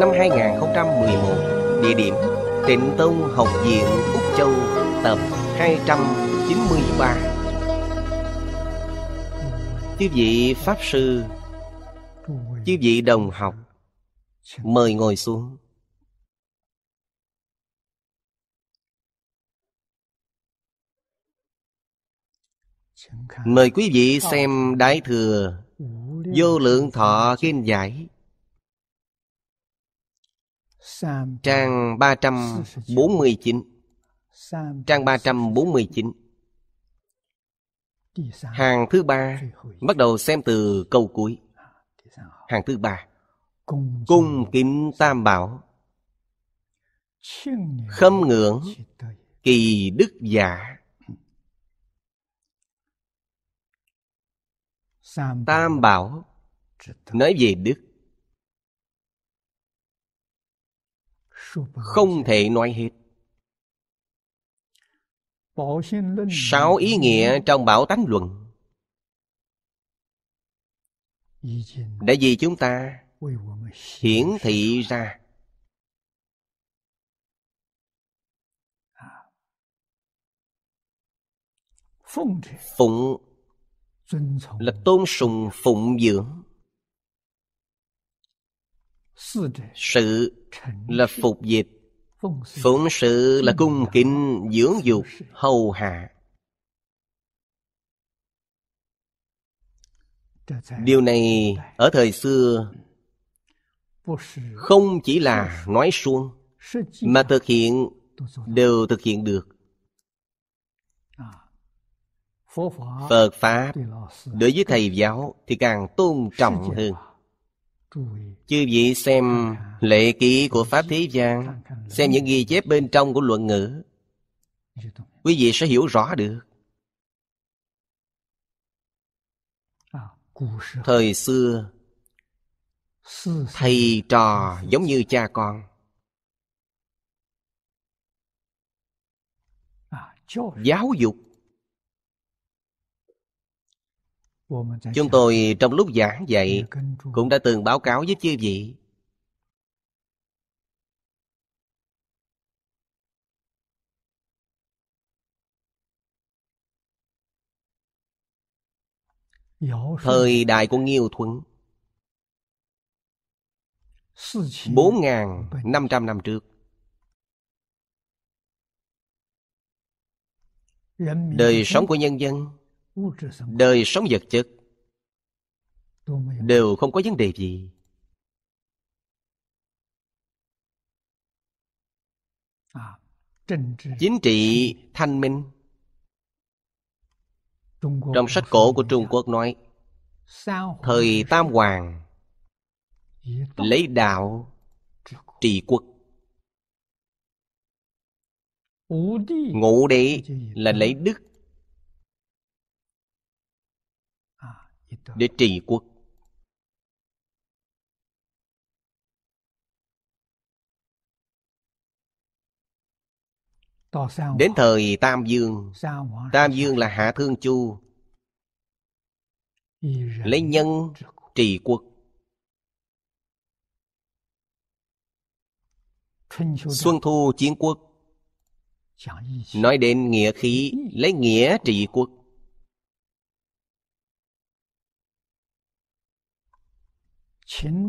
năm 2011 Địa điểm Tịnh Tông Học viện Úc Châu tập 293 Chư vị Pháp Sư Chư vị đồng học Mời ngồi xuống Mời quý vị xem Đại Thừa Vô Lượng Thọ Kinh Giải Trang 349 Trang 349 Hàng thứ ba Bắt đầu xem từ câu cuối Hàng thứ ba Cung kính tam bảo Khâm ngưỡng Kỳ đức giả Tam bảo Nói về đức không thể nói hết sáu ý nghĩa trong bảo tánh luận đã vì chúng ta hiển thị ra phụng là tôn sùng phụng dưỡng sự là phục dịch Phụng sự là cung kính dưỡng dục hầu hạ Điều này ở thời xưa Không chỉ là nói suông Mà thực hiện đều thực hiện được à, Phật Pháp đối với thầy giáo thì càng tôn trọng hơn Chư vị xem lệ ký của Pháp Thế gian Xem những ghi chép bên trong của luận ngữ Quý vị sẽ hiểu rõ được Thời xưa Thầy trò giống như cha con Giáo dục Chúng tôi trong lúc giảng dạy cũng đã từng báo cáo với chư vị. Thời đại của Nghiêu Thuấn 4.500 năm trước Đời sống của nhân dân đời sống vật chất đều không có vấn đề gì à, chính trị thanh minh trong sách cổ của trung quốc nói thời tam hoàng lấy đạo trị quốc ngũ đế là lấy đức để trị quốc đến thời tam dương tam dương là hạ thương chu lấy nhân trị quốc xuân thu chiến quốc nói đến nghĩa khí lấy nghĩa trị quốc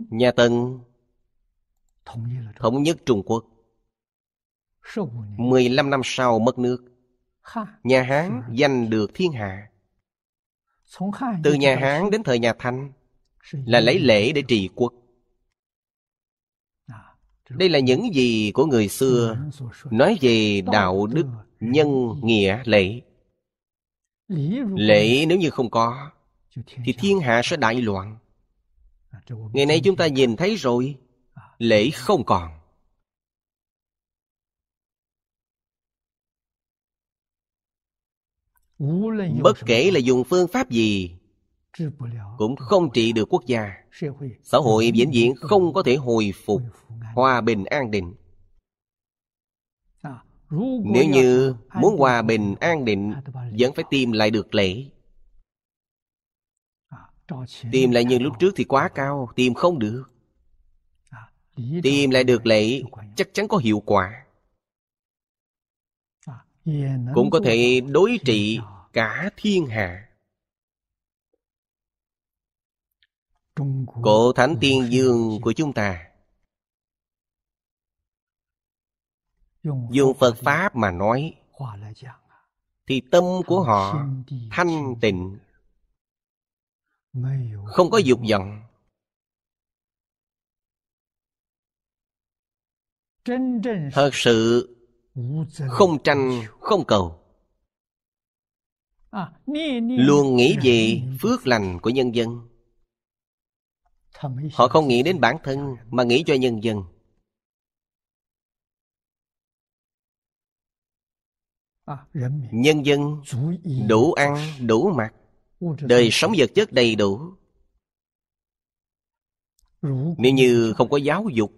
Nhà Tần thống nhất Trung Quốc. 15 năm sau mất nước. Nhà Hán giành được thiên hạ. Từ nhà Hán đến thời nhà Thanh là lấy lễ để trị quốc. À, Đây là những gì của người xưa nói về đạo đức, nhân, nghĩa, lễ. Lễ nếu như không có thì thiên hạ sẽ đại loạn. À, ngày nay chúng ta nhìn thấy rồi à. lễ không còn bất kể là dùng phương pháp gì cũng không trị được quốc gia xã hội vĩnh viễn không có thể hồi phục hòa bình an định à, nếu như muốn hòa bình an định vẫn phải tìm lại được lễ Tìm lại như lúc trước thì quá cao Tìm không được Tìm lại được lệ Chắc chắn có hiệu quả Cũng có thể đối trị cả thiên hạ Cổ Thánh Tiên Dương của chúng ta Dùng Phật Pháp mà nói Thì tâm của họ thanh tịnh không có dục vọng Thật sự Không tranh, không cầu Luôn nghĩ về phước lành của nhân dân Họ không nghĩ đến bản thân Mà nghĩ cho nhân dân Nhân dân đủ ăn, đủ mặc đời sống vật chất đầy đủ nếu như không có giáo dục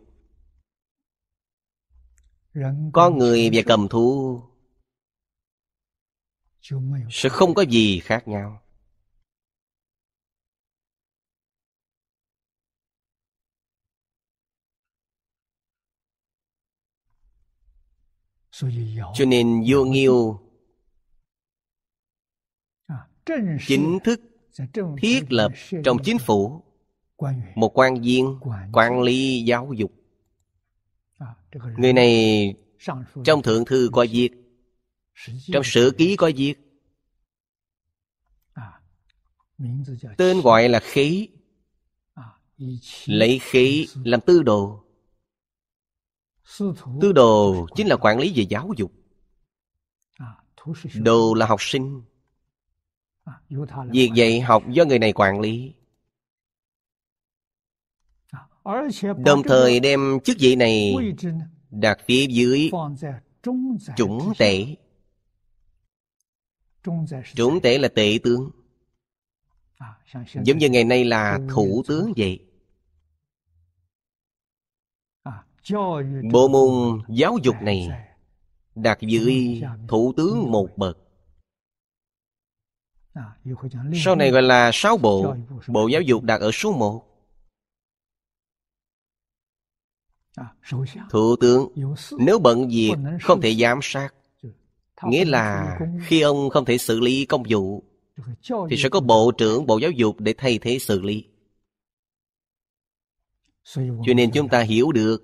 có người và cầm thú sẽ không có gì khác nhau cho nên vô nghiêu chính thức thiết lập trong chính phủ một quan viên quản lý giáo dục người này trong thượng thư có việc trong sử ký có việc tên gọi là khí lấy khí làm tư đồ tư đồ chính là quản lý về giáo dục đồ là học sinh À, Việc dạy học do người này quản lý à, Đồng thời đem chức vị này đặt phía dưới chủng tể Chủng tể là tể tướng à, Giống như ngày nay là thủ tướng vậy Bộ môn giáo dục này đặt dưới thủ tướng một bậc sau này gọi là sáu bộ Bộ giáo dục đặt ở số 1 à, Thủ tướng nếu bận việc không thể giám sát Nghĩa là khi ông không thể xử lý công vụ Thì sẽ có bộ trưởng bộ giáo dục để thay thế xử lý Cho nên chúng ta hiểu được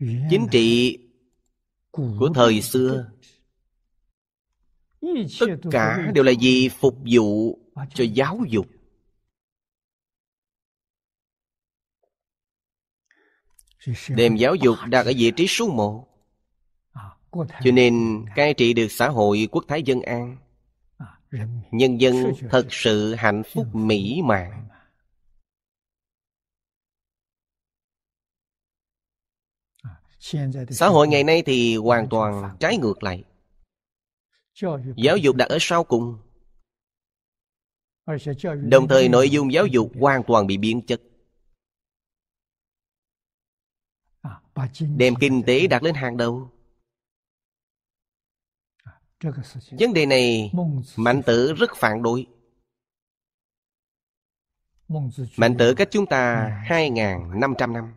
Chính trị của thời xưa tất cả đều là gì phục vụ cho giáo dục đem giáo dục đặt ở vị trí số một à, cho nên cai trị được xã hội quốc thái dân an à, nhân dân thật sự hạnh phúc mỹ mãn à, xã hội ngày nay thì hoàn toàn trái ngược lại giáo dục đặt ở sau cùng đồng thời nội dung giáo dục hoàn toàn bị biến chất à, đem kinh tế đặt lên hàng đầu à, vấn đề này mạnh tử rất phản đối mạnh tử cách chúng ta 2.500 năm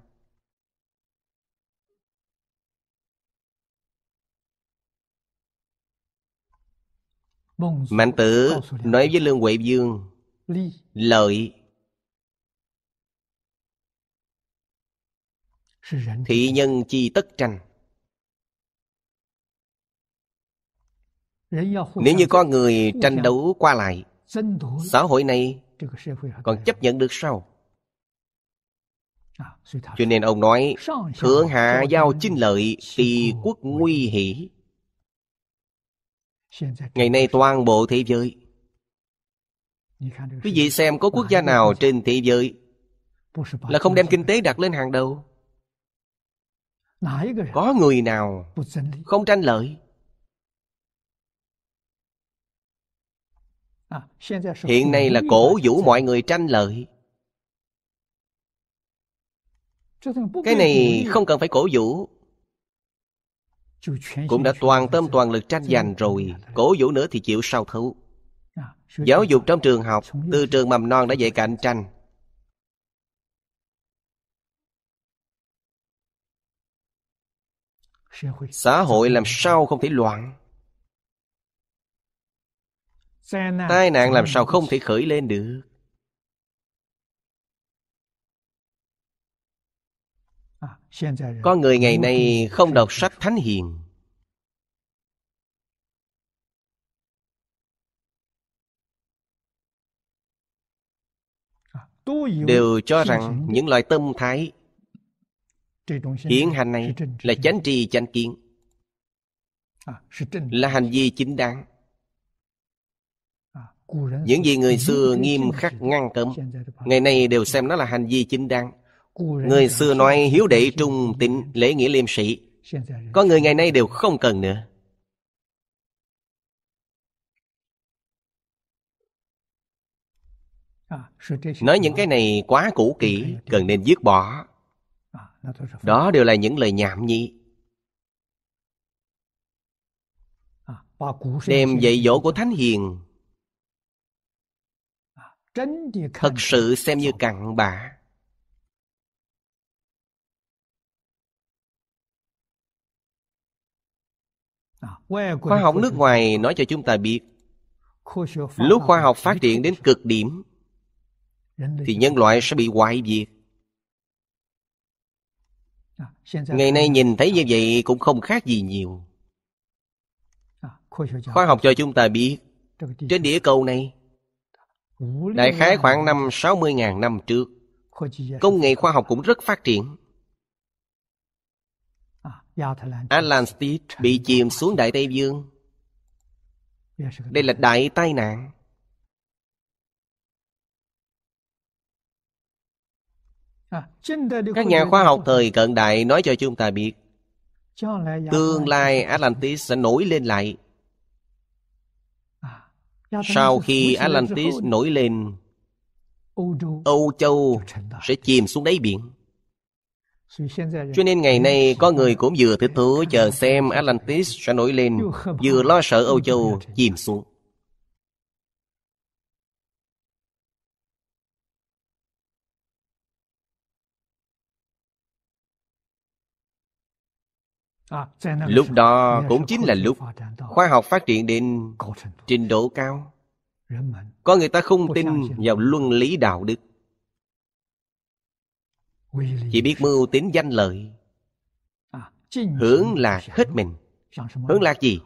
Mạnh tử nói với Lương Huệ Dương Lợi Thị nhân chi tất tranh Nếu như có người tranh đấu qua lại Xã hội này còn chấp nhận được sao? À, Cho nên ông nói Thượng hạ giao chinh lợi Thì quốc nguy hỷ ngày nay toàn bộ thế giới quý vị xem có quốc gia nào trên thế giới là không đem kinh tế đặt lên hàng đầu có người nào không tranh lợi hiện nay là cổ vũ mọi người tranh lợi cái này không cần phải cổ vũ cũng đã toàn tâm toàn lực tranh giành rồi cổ vũ nữa thì chịu sao thú à, giáo dục trong trường học từ trường mầm non đã dạy cạnh tranh xã hội làm sao không thể loạn tai nạn làm sao không thể khởi lên được Có người ngày nay không đọc sách Thánh Hiền Đều cho rằng những loại tâm thái hiện hành này là chánh trì chánh kiến Là hành vi chính đáng Những gì người xưa nghiêm khắc ngăn cấm Ngày nay đều xem nó là hành vi chính đáng Người xưa nói hiếu đệ trung tịnh lễ nghĩa liêm sĩ Có người ngày nay đều không cần nữa Nói những cái này quá cũ kỹ Cần nên dứt bỏ Đó đều là những lời nhảm nhí Đem dạy dỗ của Thánh Hiền Thật sự xem như cặn bã À, khoa học nước ngoài nói cho chúng ta biết lúc khoa học phát triển đến cực điểm thì nhân loại sẽ bị hoại diệt à, ngày nay nhìn thấy như vậy cũng không khác gì nhiều à, khoa học cho chúng ta biết trên địa cầu này đại khái khoảng năm sáu mươi ngàn năm trước công nghệ khoa học cũng rất phát triển Atlantis bị chìm xuống Đại Tây Dương Đây là đại tai nạn à, Các nhà khoa học thời cận đại nói cho chúng ta biết Tương lai Atlantis sẽ nổi lên lại à, Sau khi Atlantis nổi lên Âu Châu sẽ chìm xuống đáy biển cho nên ngày nay có người cũng vừa thích thú chờ xem Atlantis sẽ nổi lên Vừa lo sợ Âu Châu chìm xuống Lúc à, đó cũng chính là lúc khoa học phát triển đến trình độ cao. Có người ta không tin vào luân lý đạo đức chỉ biết mưu tính danh lợi à, hưởng lạc hết mình hưởng lạc gì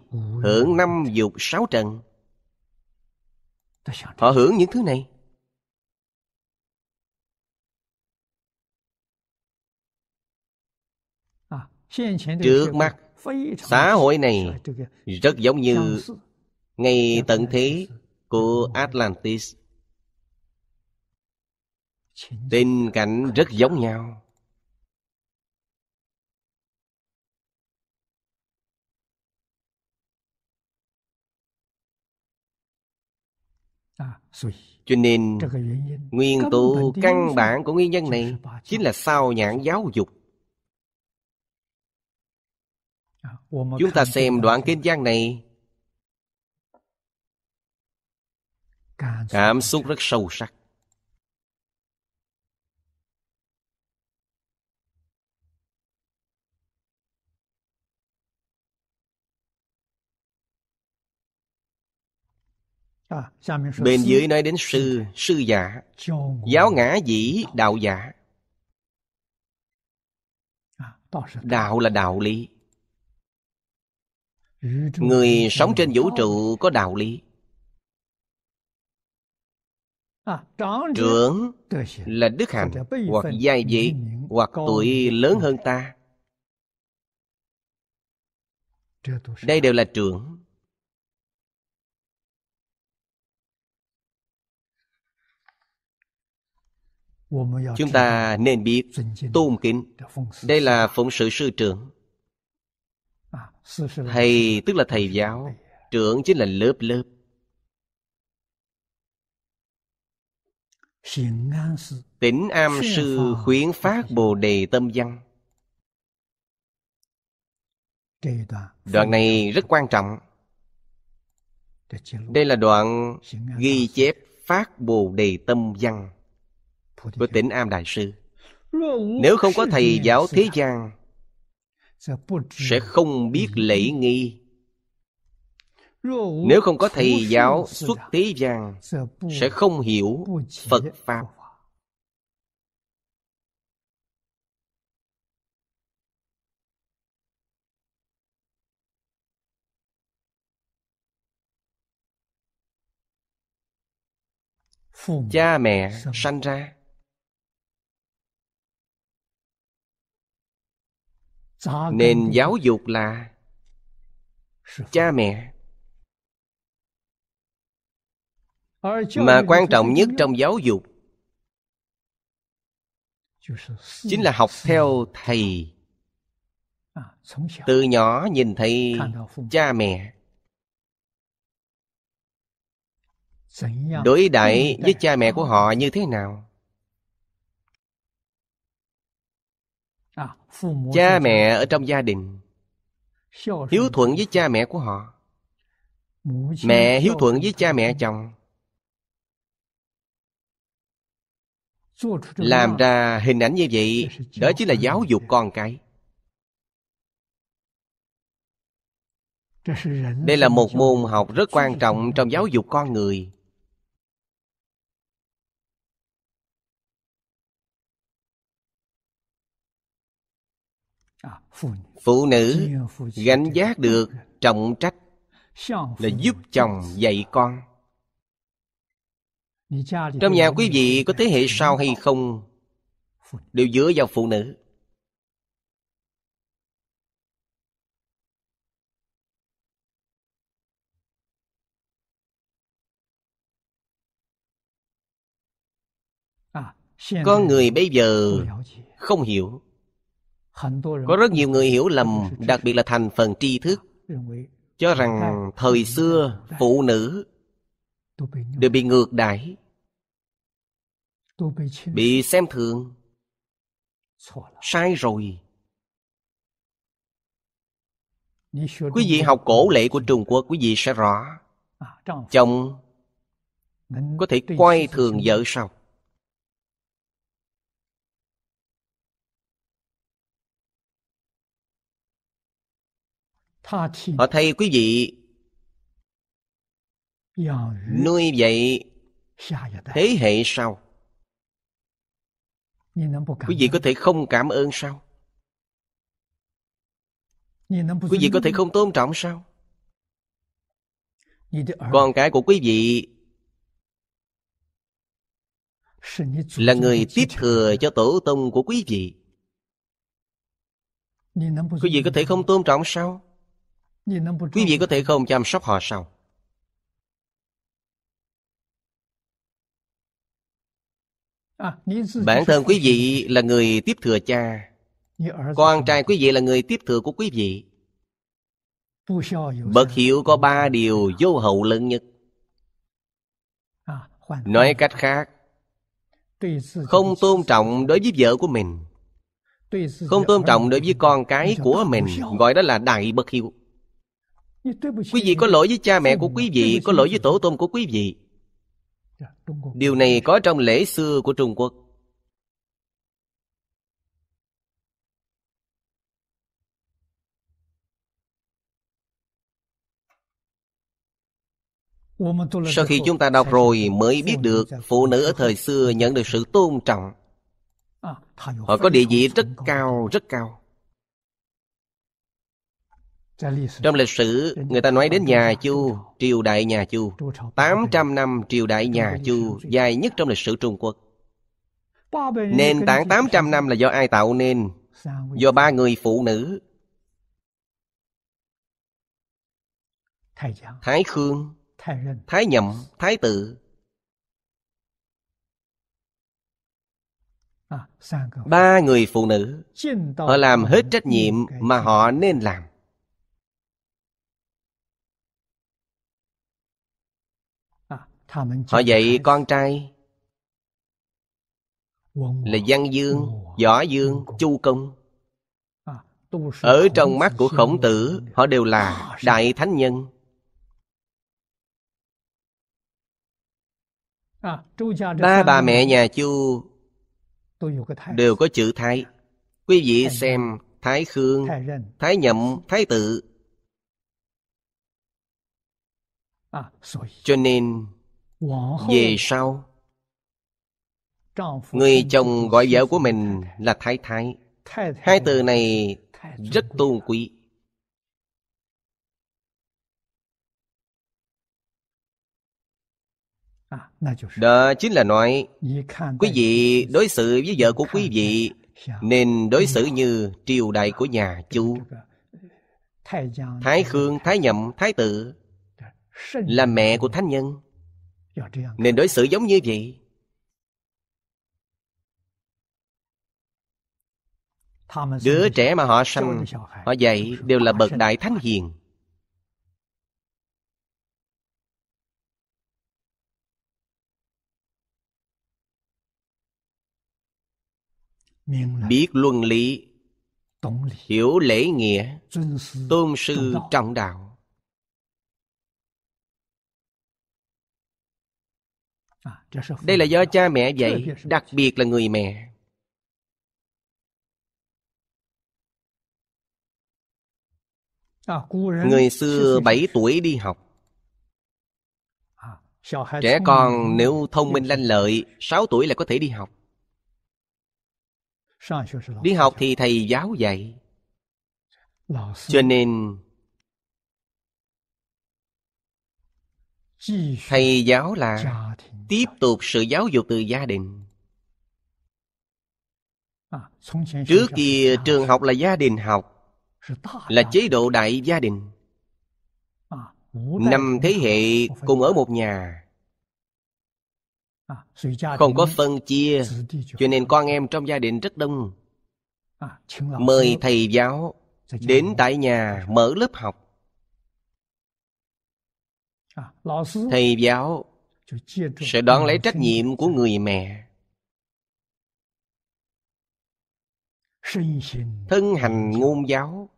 hưởng năm dục sáu trần họ hưởng những thứ này à, trước mắt xã hội này rất giống như ngay tận thế của atlantis tình cảnh rất giống nhau à, cho nên nguyên tố căn bản của nguyên nhân này chính là sao nhãn giáo dục à, chúng ta xem đoạn kinh giang này cảm xúc rất sâu sắc Bên dưới nói đến sư, sư giả Giáo ngã dĩ, đạo giả Đạo là đạo lý Người sống trên vũ trụ có đạo lý Trưởng là đức hạnh Hoặc giai vị Hoặc tuổi lớn hơn ta Đây đều là trưởng Chúng ta nên biết tôn kính Đây là phụng sự sư trưởng à, Thầy tức là thầy giáo Trưởng chính là lớp lớp Tỉnh Am Sư khuyến phát Bồ Đề Tâm Văn Đoạn này rất quan trọng Đây là đoạn ghi chép phát Bồ Đề Tâm Văn của tỉnh Am Đại Sư. Nếu không có thầy giáo thế gian, sẽ không biết lễ nghi. Nếu không có thầy giáo xuất thế gian, sẽ không hiểu Phật Pháp. cha mẹ sanh ra nên giáo dục là cha mẹ mà quan trọng nhất trong giáo dục chính là học theo thầy à, từ nhỏ nhìn thấy cha mẹ đối đãi với cha mẹ của họ như thế nào À, cha mẹ ở trong gia đình hiếu thuận với cha mẹ của họ mẹ hiếu thuận với cha mẹ chồng làm ra hình ảnh như vậy đó chính là giáo dục con cái đây là một môn học rất quan trọng trong giáo dục con người phụ nữ gánh giác được trọng trách là giúp chồng dạy con trong nhà quý vị có thế hệ sau hay không đều dựa vào phụ nữ Con người bây giờ không hiểu có rất nhiều người hiểu lầm đặc biệt là thành phần tri thức cho rằng thời xưa phụ nữ đều bị ngược đãi bị xem thường sai rồi quý vị học cổ lệ của trung quốc quý vị sẽ rõ chồng có thể quay thường vợ sau họ thay quý vị nuôi dạy thế hệ sau quý vị có thể không cảm ơn sao quý vị có thể không tôn trọng sao con cái của quý vị là người tiếp thừa cho tổ tông của quý vị quý vị có thể không tôn trọng sao Quý vị có thể không chăm sóc họ sao? À, Bản thân quý vị là người tiếp thừa cha Con trai quý vị là người tiếp thừa của quý vị Bậc hiệu có ba điều vô hậu lớn nhất à, Nói cách khác Không tôn trọng đối với vợ của mình Không tôn trọng đối với con cái của mình Gọi đó là đại bậc hiệu Quý vị có lỗi với cha mẹ của quý vị Có lỗi với tổ tôn của quý vị Điều này có trong lễ xưa của Trung Quốc Sau khi chúng ta đọc rồi mới biết được phụ nữ ở thời xưa nhận được sự tôn trọng. À, Họ có địa vị rất cao, rất cao. Trong lịch sử, người ta nói đến nhà Chu, triều đại nhà Chu. 800 năm triều đại nhà Chu dài nhất trong lịch sử Trung Quốc. Nền tảng 800 năm là do ai tạo nên? Do ba người phụ nữ. Thái Khương, Thái Nhậm, Thái Tự. Ba người phụ nữ, họ làm hết trách nhiệm mà họ nên làm. Họ dạy con trai là Văn Dương, Võ Dương, Chu Công. Ở trong mắt của khổng tử, họ đều là đại thánh nhân. Ba bà mẹ nhà Chu đều có chữ Thái. Quý vị xem Thái Khương, Thái Nhậm, Thái Tự. Cho nên về sau người chồng gọi vợ của mình là thái thái hai từ này rất tôn quý à, đó chính là nói quý vị đối xử với vợ của quý vị nên đối xử như triều đại của nhà chu thái khương thái nhậm thái tự là mẹ của thánh nhân nên đối xử giống như vậy Đứa trẻ mà họ sanh Họ dạy đều là bậc đại thánh hiền Biết luân lý Hiểu lễ nghĩa Tôn sư trọng đạo đây là do cha mẹ dạy đặc biệt là người mẹ à, người xưa 7 tuổi đi học à, trẻ con nếu thông minh lanh lợi 6 tuổi là có thể đi học đi học thì thầy giáo dạy cho nên thầy giáo là tiếp tục sự giáo dục từ gia đình à, trước kia trường học là gia đình học là chế độ đại gia đình à, năm thế hệ cùng ở một nhà à, không có phân chia cho nên con em trong gia đình rất đông mời thầy giáo đến tại nhà mở lớp học thầy giáo sẽ đón lấy trách nhiệm của người mẹ thân hành ngôn giáo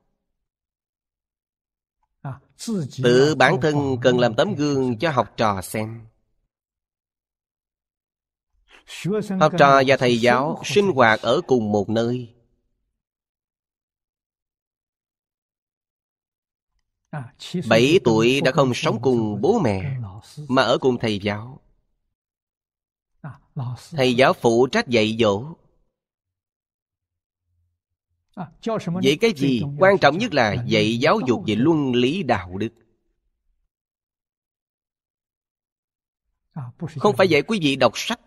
à, tự bản thân cần làm tấm gương cho học trò xem học trò và thầy giáo sinh hoạt ở cùng một nơi À, bảy tuổi đã không sống cùng bố mẹ Mà ở cùng thầy giáo à, Thầy giáo phụ trách dạy dỗ à, Vậy cái gì quan trọng nhất là dạy giáo dục về luân lý đạo đức Không phải dạy quý vị đọc sách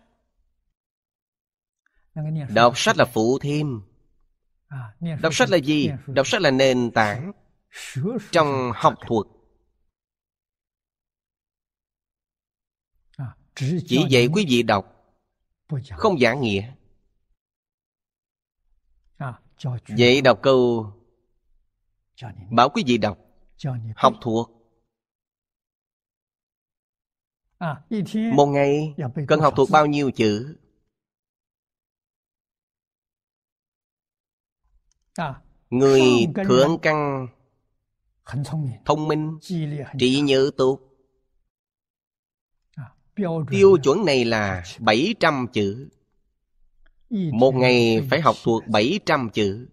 Đọc sách là phụ thêm Đọc sách là gì? Đọc sách là nền tảng trong học thuật à, chỉ dạy quý vị đọc không giảng nghĩa vậy à, đọc câu bảo quý vị đọc học thuộc à, một ngày cần học thuộc bao nhiêu chữ người thượng căn thông minh trí nhớ tốt à, tiêu chuẩn này là 700 chữ một ngày phải học thuộc 700 chữ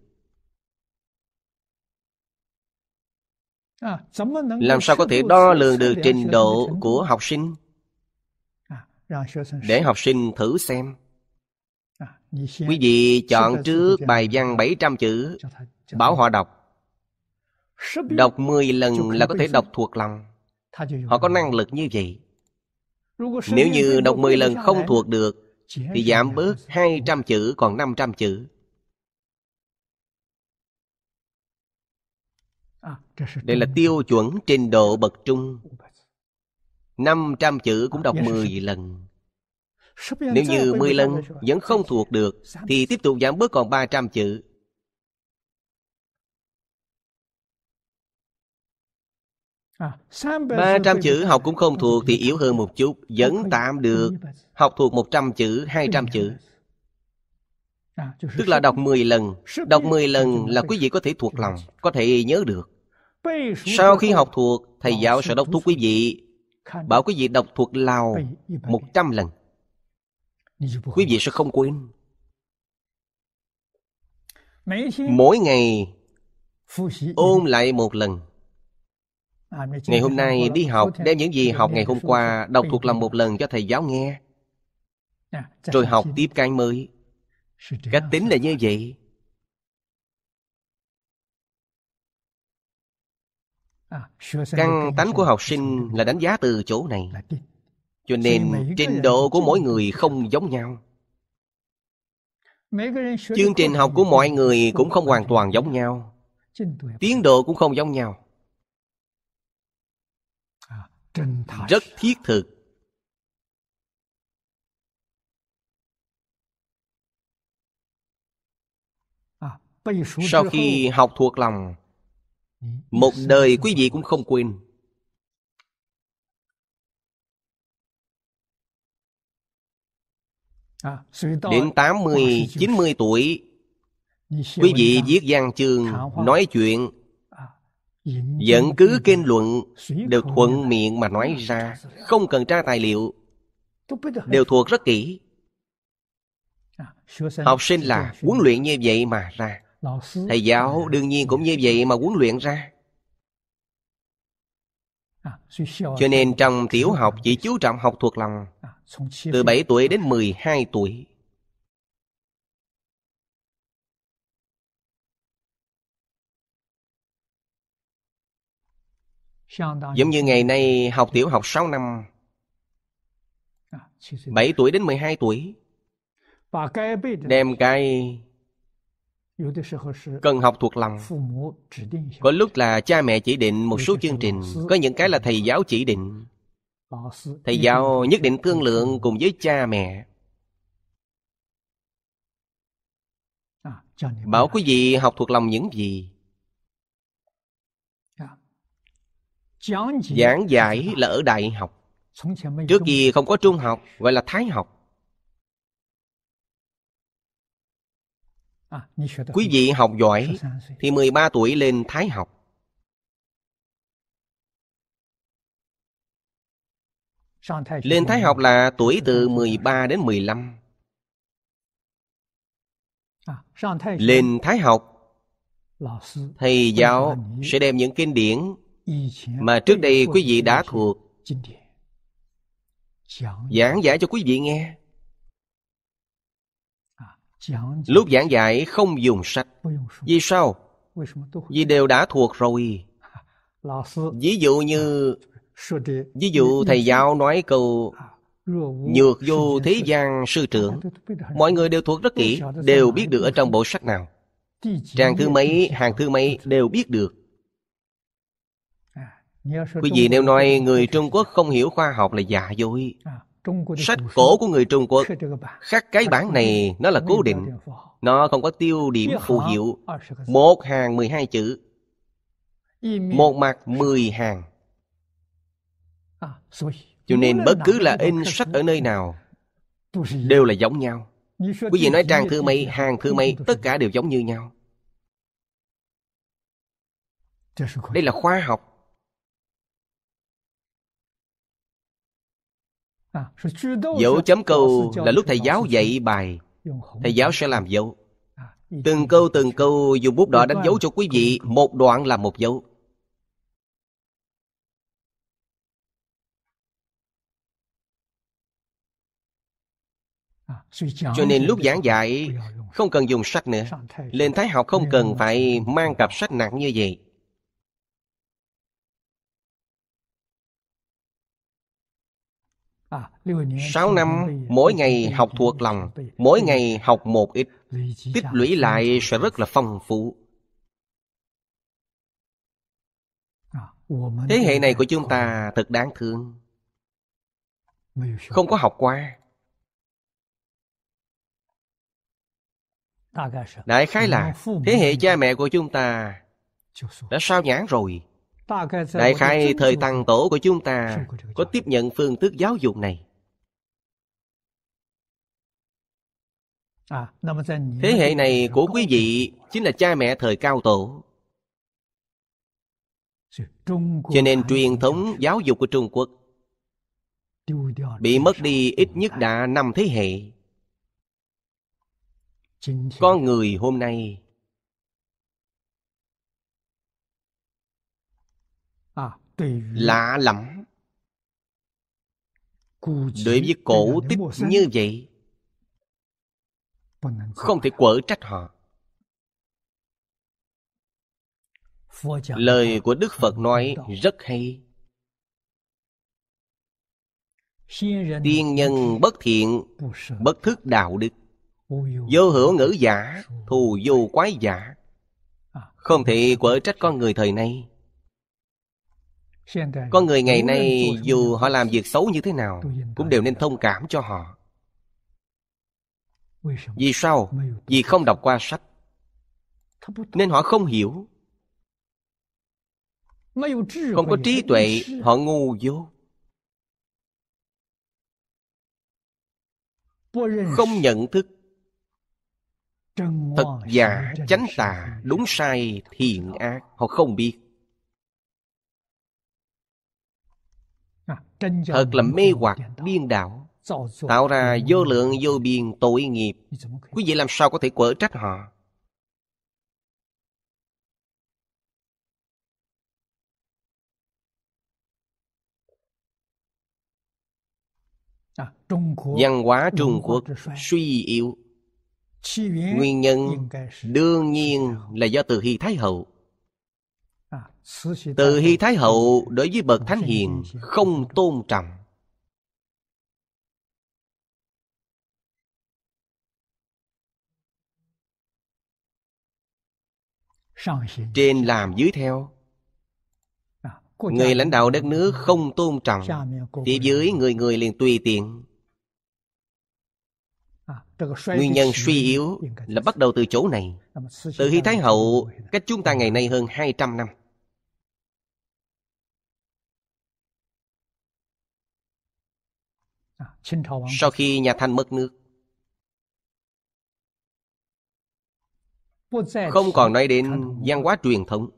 làm sao có thể đo lường được trình độ của học sinh để học sinh thử xem à, quý vị chọn trước bài văn 700 chữ bảo họ đọc Đọc 10 lần là có thể đọc thuộc lòng Họ có năng lực như vậy Nếu như đọc 10 lần không thuộc được Thì giảm bớt 200 chữ còn 500 chữ à, Đây là tiêu chuẩn trình độ bậc trung 500 chữ à, cũng đọc 10 lần Nếu như 10 lần vẫn không thuộc được Thì tiếp tục giảm bớt còn 300 chữ 300 à, chữ học cũng không thuộc thì yếu hơn một chút, vẫn tạm được. Học thuộc 100 chữ, 200 chữ. À, Tức là đọc 10 lần. Đọc 10 lần là quý vị có thể thuộc lòng, có thể nhớ được. Sau khi học thuộc, thầy giáo sẽ đốc thúc quý vị bảo quý vị đọc thuộc Lào 100 lần. Quý vị sẽ không quên. Mỗi ngày ôn lại một lần Ngày hôm nay đi học đem những gì học ngày hôm qua đọc thuộc lòng một lần cho thầy giáo nghe. À, Rồi học tiếp cái mới. Cách tính là như vậy. À, Căn tánh của học sinh là đánh giá từ chỗ này. Cho nên trình độ của mỗi người không giống nhau. Chương trình học của mọi người cũng không hoàn toàn giống nhau. Tiến độ cũng không giống nhau rất thiết thực à, sau khi học thuộc lòng một đời quý vị cũng không quên à, Đến tám mươi, chín mươi tuổi Quý vị viết văn chương Nói chuyện vẫn cứ kinh luận đều thuận miệng mà nói ra không cần tra tài liệu đều thuộc rất kỹ à, học sinh là huấn luyện như vậy mà ra thầy giáo đương nhiên cũng như vậy mà huấn luyện ra à, cho nên trong tiểu học chỉ chú trọng học thuộc lòng à, từ 7 tuổi đến 12 tuổi Giống như ngày nay học tiểu học 6 năm 7 à, tuổi đến 12 tuổi Đem cái Cần học thuộc lòng Có lúc là cha mẹ chỉ định một số chương trình Có những cái là thầy giáo chỉ định Thầy giáo nhất định thương lượng cùng với cha mẹ à, Bảo quý vị học thuộc lòng những gì giảng giải là ở đại học trước kia không có trung học gọi là thái học à, quý vị học giỏi thì 13 tuổi lên thái học Lên à, Thái học là tuổi từ 13 đến 15 Lên Thái học Thầy giáo sẽ đem những kinh điển mà trước đây quý vị đã thuộc giảng giải cho quý vị nghe à, lúc giảng giải không dùng sách vì sao vì đều đã thuộc rồi ví dụ như à, ví dụ thầy giáo nói câu à, nhược vô thế gian sư trưởng mọi người đều thuộc rất kỹ đều biết được ở trong bộ sách nào trang thứ mấy hàng thứ mấy đều biết được Quý vị nếu nói người Trung Quốc không hiểu khoa học là già dối. À, sách cổ của người Trung Quốc Khắc cái bản này nó là cố định Nó không có tiêu điểm phù hiệu à, Một hàng mười hai chữ Một mặt mười hàng à, Cho nên bất cứ là in sách ở nơi nào Đều là giống nhau Quý vị nói trang thứ mấy, hàng thứ mấy Tất cả đều giống như nhau Đây là khoa học Dấu chấm câu là lúc thầy giáo dạy bài Thầy giáo sẽ làm dấu Từng câu từng câu dùng bút đỏ đánh dấu cho quý vị Một đoạn là một dấu Cho nên lúc giảng dạy Không cần dùng sách nữa Lên Thái học không cần phải mang cặp sách nặng như vậy À, sáu năm mỗi ngày học thuộc lòng mỗi ngày học một ít tích lũy lại sẽ rất là phong phú à, thế hệ này của chúng ta thật đáng thương không có học qua đại khái là thế hệ cha mẹ của chúng ta đã sao nhãn rồi Đại khai thời tăng tổ của chúng ta có tiếp nhận phương thức giáo dục này. À, thế hệ này của quý vị chính là cha mẹ thời cao tổ. Cho nên truyền thống giáo dục của Trung Quốc bị mất đi ít nhất đã năm thế hệ. Con người hôm nay lạ lắm đối với cổ tích như vậy không thể quở trách họ lời của đức phật nói rất hay tiên nhân bất thiện bất thức đạo đức vô hữu ngữ giả thù vô quái giả à, không thể quở trách con người thời nay con người ngày nay dù họ làm việc xấu như thế nào cũng đều nên thông cảm cho họ vì sao vì không đọc qua sách nên họ không hiểu không có trí tuệ họ ngu vô không nhận thức thật giả chánh tà đúng sai thiện ác họ không biết À, thật là mê hoặc điên đảo tạo ra vô lượng vô biên tội nghiệp quý vị làm sao có thể quở trách họ à, văn hóa trung quốc suy yếu nguyên nhân đương nhiên là do từ hy thái hậu từ Hy Thái Hậu đối với Bậc Thánh Hiền không tôn trọng. Trên làm dưới theo Người lãnh đạo đất nước không tôn trọng Phía dưới người người liền tùy tiện Nguyên nhân suy yếu là bắt đầu từ chỗ này Từ Hy Thái Hậu cách chúng ta ngày nay hơn 200 năm sau khi nhà Thanh mất nước. Không còn nói đến văn hóa truyền thống.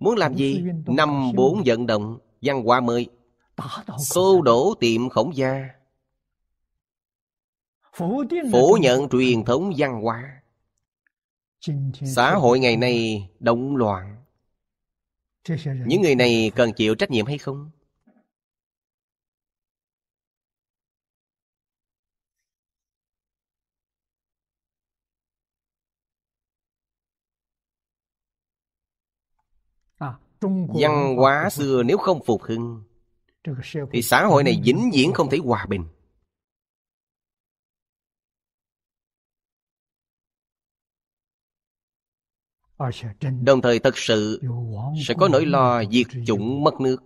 Muốn làm gì? Năm bốn vận động, văn hóa mới. Xô đổ tiệm khổng gia. Phủ nhận truyền thống văn hóa. Xã hội ngày nay động loạn. Những người này cần chịu trách nhiệm hay không? văn hóa xưa nếu không phục hưng thì xã hội này vĩnh viễn không thể hòa bình đồng thời thật sự sẽ có nỗi lo diệt chủng mất nước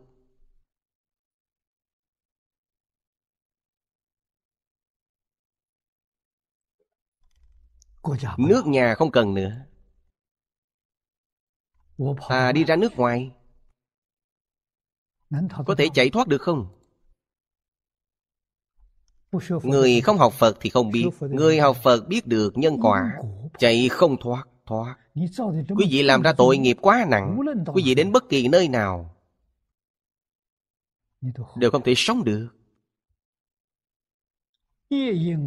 nước nhà không cần nữa à đi ra nước ngoài có thể chạy thoát được không người không học phật thì không biết người học phật biết được nhân quả chạy không thoát thoát quý vị làm ra tội nghiệp quá nặng quý vị đến bất kỳ nơi nào đều không thể sống được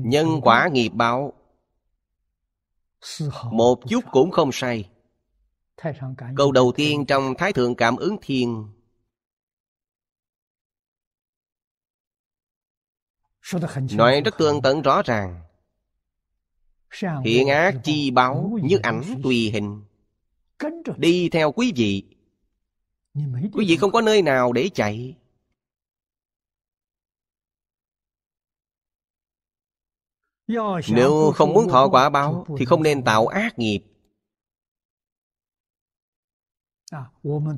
nhân quả nghiệp báo một chút cũng không sai Câu đầu tiên trong Thái Thượng Cảm ứng Thiên Nói rất tương tận rõ ràng Hiện ác chi báo như ảnh tùy hình Đi theo quý vị Quý vị không có nơi nào để chạy Nếu không muốn thọ quả báo Thì không nên tạo ác nghiệp À,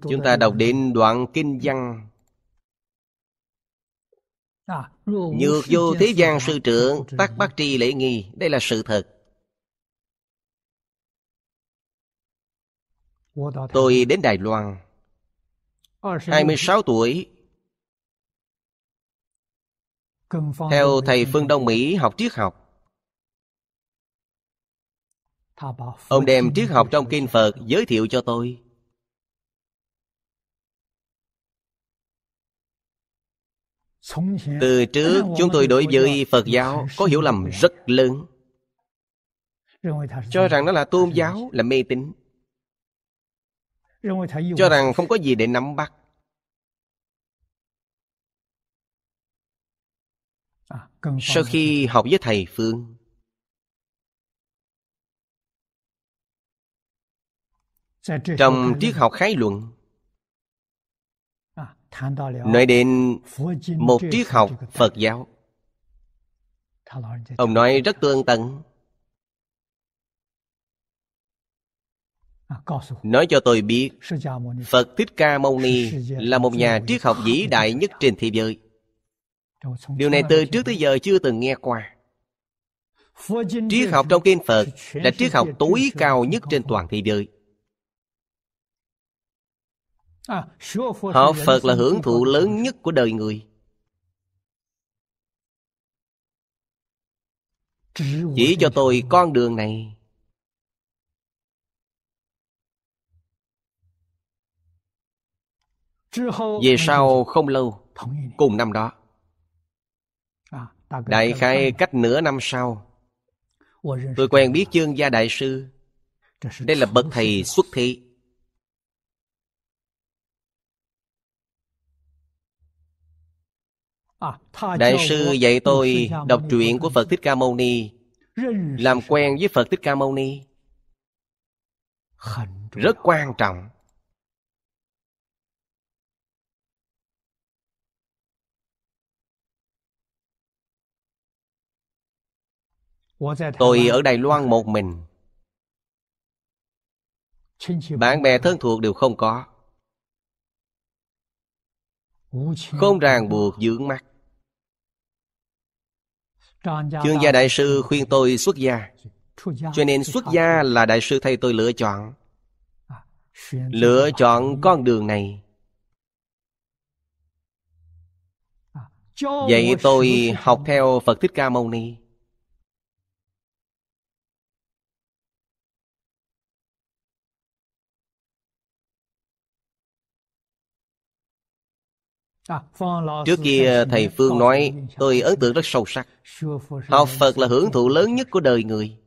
Chúng ta đọc đến đoạn kinh văn à, Nhược vô thế gian sư trưởng Tắc bác tri lễ nghi Đây là sự thật Tôi đến Đài Loan 26 tuổi Theo thầy Phương Đông Mỹ học triết học Ông đem triết học trong kinh Phật giới thiệu cho tôi từ trước chúng tôi đối với phật giáo có hiểu lầm rất lớn cho rằng nó là tôn giáo là mê tín cho rằng không có gì để nắm bắt à, sau khi học với thầy phương trong triết học khái luận nói đến một triết học phật giáo ông nói rất tương tận nói cho tôi biết phật thích ca mâu ni là một nhà triết học vĩ đại nhất trên thế giới điều này từ trước tới giờ chưa từng nghe qua triết học trong kinh phật là triết học tối cao nhất trên toàn thế giới À, Họ Phật là hưởng thụ lớn nhất của đời người Chỉ cho tôi con đường này Về sau không lâu Cùng năm đó à, Đại khai cách nửa năm sau Tôi quen biết chương gia đại sư Đây là bậc thầy xuất thị À, Đại sư dạy tôi đọc truyện của Phật Thích Ca Mâu Ni Làm quen với Phật Thích Ca Mâu Ni Rất quan trọng Tôi ở Đài Loan một mình Bạn bè thân thuộc đều không có không ràng buộc dưỡng mắt Chương gia đại sư khuyên tôi xuất gia Cho nên xuất gia là đại sư thay tôi lựa chọn Lựa chọn con đường này Vậy tôi học theo Phật Thích Ca Mâu Ni À, Trước kia Thầy Phương nói Tôi ấn tượng rất sâu sắc Học Phật là hưởng thụ lớn nhất của đời người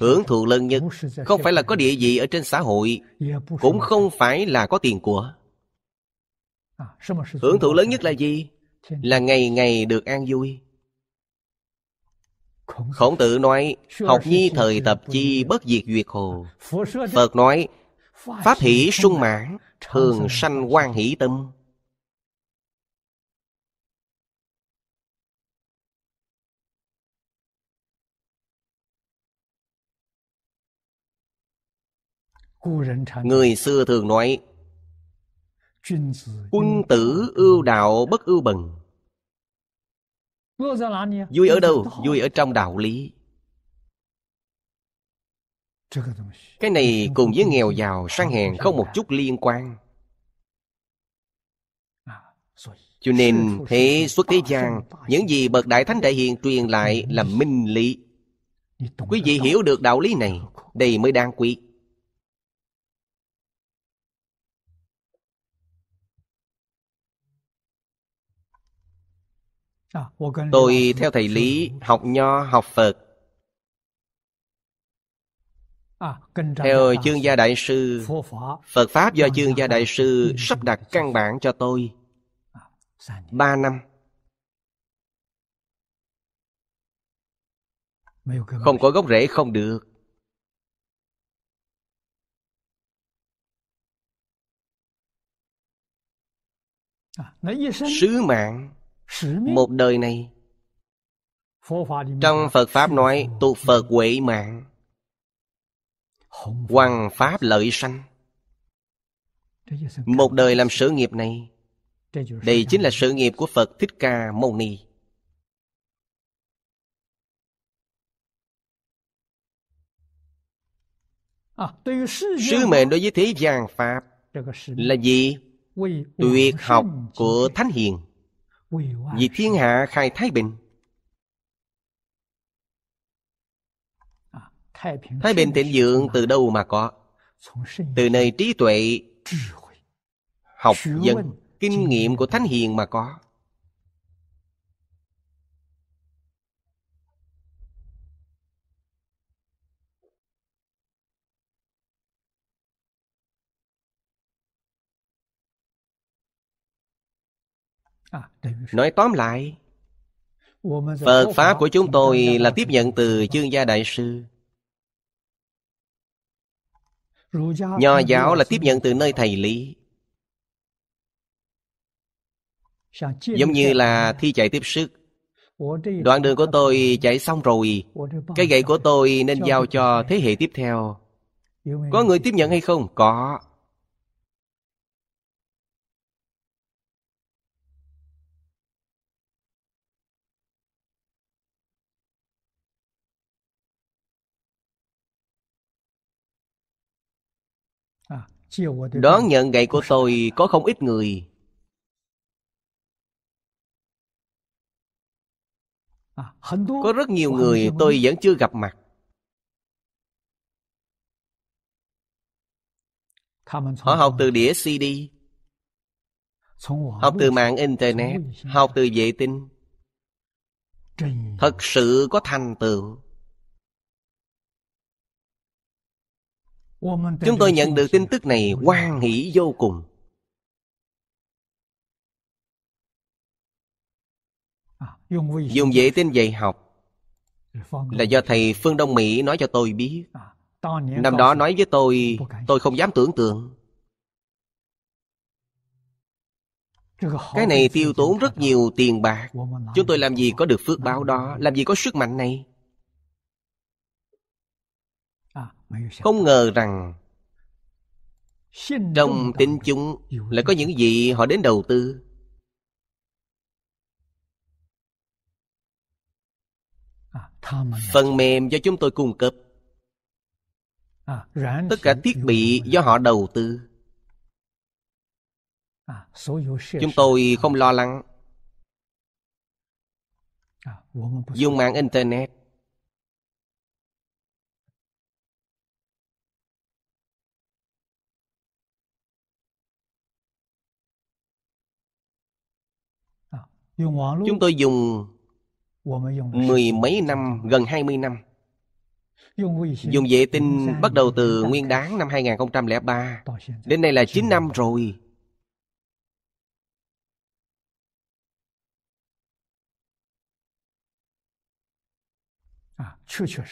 Hưởng thụ lớn nhất Không phải là có địa vị ở trên xã hội Cũng không phải là có tiền của à, Hưởng thụ lớn nhất là gì? Là ngày ngày được an vui Khổng tử nói Học nhi thời tập chi bất diệt duyệt hồ Phật nói Pháp hỷ sung mãn thường sanh quan hỷ tâm người xưa thường nói quân tử ưu đạo bất ưu bần vui ở đâu vui ở trong đạo lý cái này cùng với nghèo giàu sang hèn không một chút liên quan cho nên thế xuất thế gian những gì bậc đại thánh đại hiền truyền lại là minh lý quý vị hiểu được đạo lý này đây mới đáng quý tôi theo thầy lý học nho học phật À, Theo chương gia đại sư Phật Pháp do chương gia đại sư sắp đặt căn bản cho tôi à, Ba năm Không có gốc rễ không được à, Sứ mạng Một đời này Trong Phật Pháp nói Tu Phật huệ mạng Hoàng Pháp lợi sanh Một đời làm sự nghiệp này Đây chính là sự nghiệp của Phật Thích Ca Mâu Ni à, Sứ mệnh đối với thế gian Pháp Là gì? Tuyệt học của Thánh Hiền Vì thiên hạ khai Thái Bình Thái bình thịnh dưỡng từ đâu mà có Từ nơi trí tuệ Học dân Kinh nghiệm của Thánh Hiền mà có Nói tóm lại Phật Pháp của chúng tôi là tiếp nhận từ chương gia đại sư Nho giáo là tiếp nhận từ nơi thầy lý Giống như là thi chạy tiếp sức Đoạn đường của tôi chạy xong rồi Cái gậy của tôi nên giao cho thế hệ tiếp theo Có người tiếp nhận hay không? Có Đón nhận ngày của tôi có không ít người à, Có rất nhiều người tôi vẫn chưa gặp mặt Họ học từ đĩa CD Học từ mạng Internet Học từ vệ tinh Thật sự có thành tựu Chúng tôi nhận được tin tức này hoan hỷ vô cùng. Dùng vệ tinh dạy học là do thầy Phương Đông Mỹ nói cho tôi biết. Năm đó nói với tôi, tôi không dám tưởng tượng. Cái này tiêu tốn rất nhiều tiền bạc Chúng tôi làm gì có được phước báo đó Làm gì có sức mạnh này À, không ngờ rằng Trong tính chúng lại có những gì họ đến đầu tư à, Phần mềm do chúng tôi cung cấp à, Tất cả thiết bị do họ đầu tư Chúng tôi không lo lắng Dùng mạng Internet Chúng tôi dùng mười mấy năm, gần hai mươi năm. Dùng vệ tinh bắt đầu từ nguyên đáng năm 2003 Đến nay là 9 năm rồi à,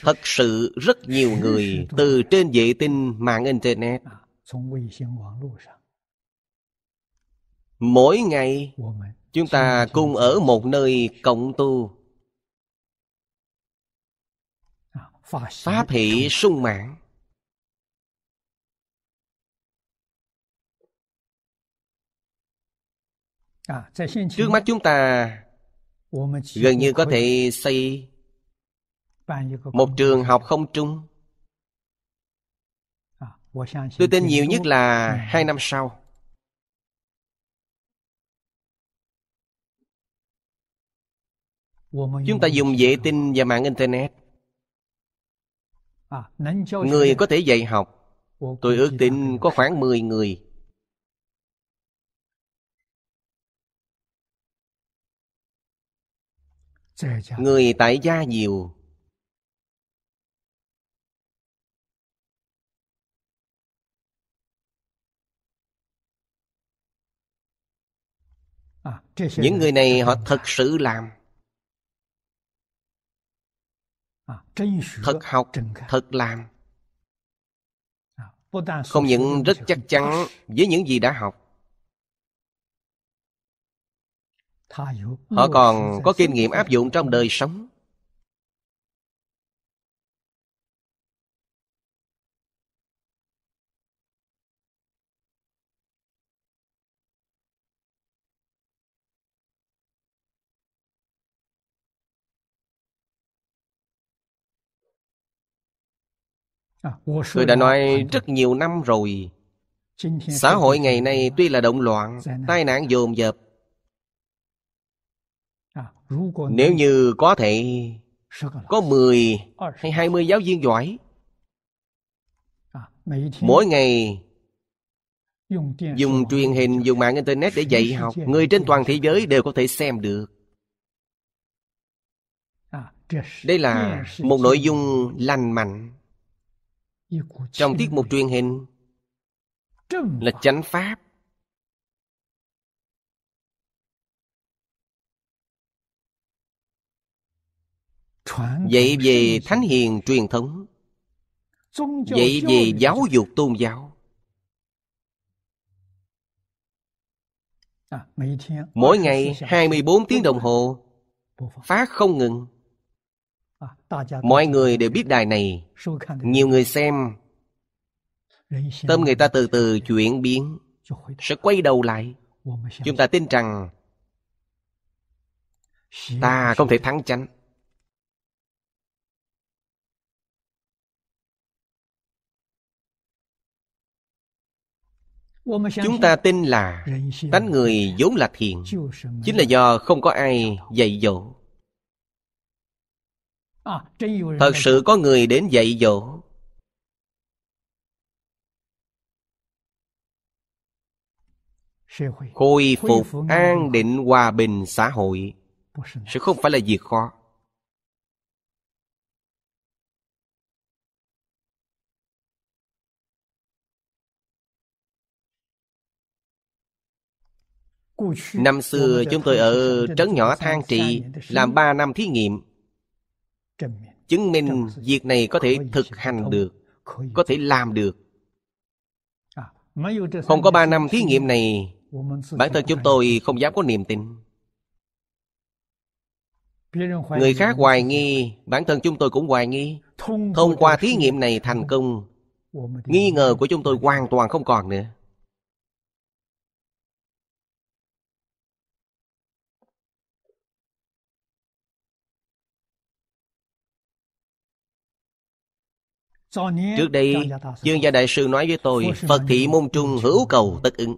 Thật sự rất nhiều người từ trên vệ tinh mạng Internet à, Mỗi ngày Chúng ta cùng ở một nơi cộng tu à, Pháp hỷ sung mãn à, Trước mắt chúng ta Gần như có thể xây Một trường học không trung à, Tôi tin nhiều nhất là hai năm sau chúng ta dùng vệ tinh và mạng internet à, người có thể dạy học tôi ước tính có khoảng 10 người người tại gia nhiều à, những người này họ thật sự làm À, thật học thật làm à, không những rất chắc chắn với những gì đã học họ còn có kinh nghiệm áp dụng trong đời sống À, tôi đã nói rất nhiều năm rồi xã hội ngày nay tuy là động loạn tai nạn dồn dập à, nếu như có thể có 10 hay 20 giáo viên giỏi à, mỗi ngày dùng truyền hình dùng mạng internet để dạy học người trên toàn thế giới đều có thể xem được đây là một nội dung lành mạnh trong tiết mục truyền hình là chánh pháp vậy về thánh hiền truyền thống vậy về giáo dục tôn giáo à, mỗi ngày 24 tiếng đồng hồ phát không ngừng mọi người đều biết đài này nhiều người xem tâm người ta từ từ chuyển biến sẽ quay đầu lại chúng ta tin rằng ta không thể thắng chánh chúng ta tin là tánh người vốn là thiện chính là do không có ai dạy dỗ À, thật sự có người đến dạy dỗ khôi phục an định hòa bình xã hội sẽ không phải là việc khó Năm xưa chúng tôi ở trấn nhỏ Thang Trị làm ba năm thí nghiệm chứng minh việc này có thể thực hành được có thể làm được à, không có ba năm thí nghiệm này bản thân chúng tôi không dám có niềm tin người khác hoài nghi bản thân chúng tôi cũng hoài nghi thông qua thí nghiệm này thành công nghi ngờ của chúng tôi hoàn toàn không còn nữa Trước đây, Dương Gia Đại Sư nói với tôi, Phật thị môn trung hữu cầu tất ứng.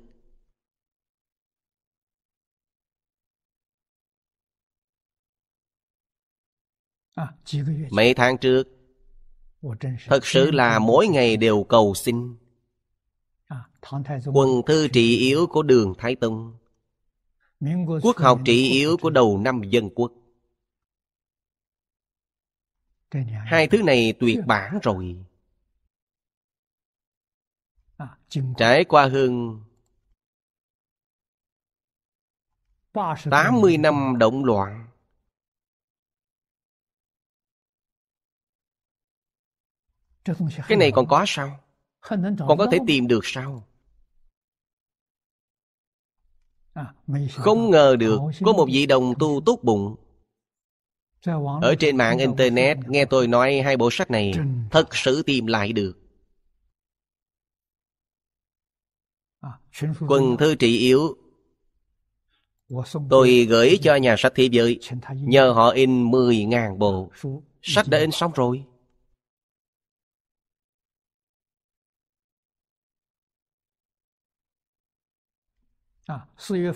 À, Mấy tháng trước, thật sự là mỗi ngày đều cầu xin. À, Quần thư trị yếu của đường Thái Tông, quốc học trị yếu của đầu năm dân quốc. Hai thứ này tuyệt bản rồi à, Trải qua hơn 80 năm động loạn Cái này còn có sao? Còn có thể tìm được sao? À, không ngờ được Có một vị đồng tu tốt bụng ở trên mạng Internet nghe tôi nói hai bộ sách này thật sự tìm lại được. À, Quần thư trị yếu Tôi gửi cho nhà sách thế giới Nhờ họ in 10.000 bộ Sách đã in xong rồi à,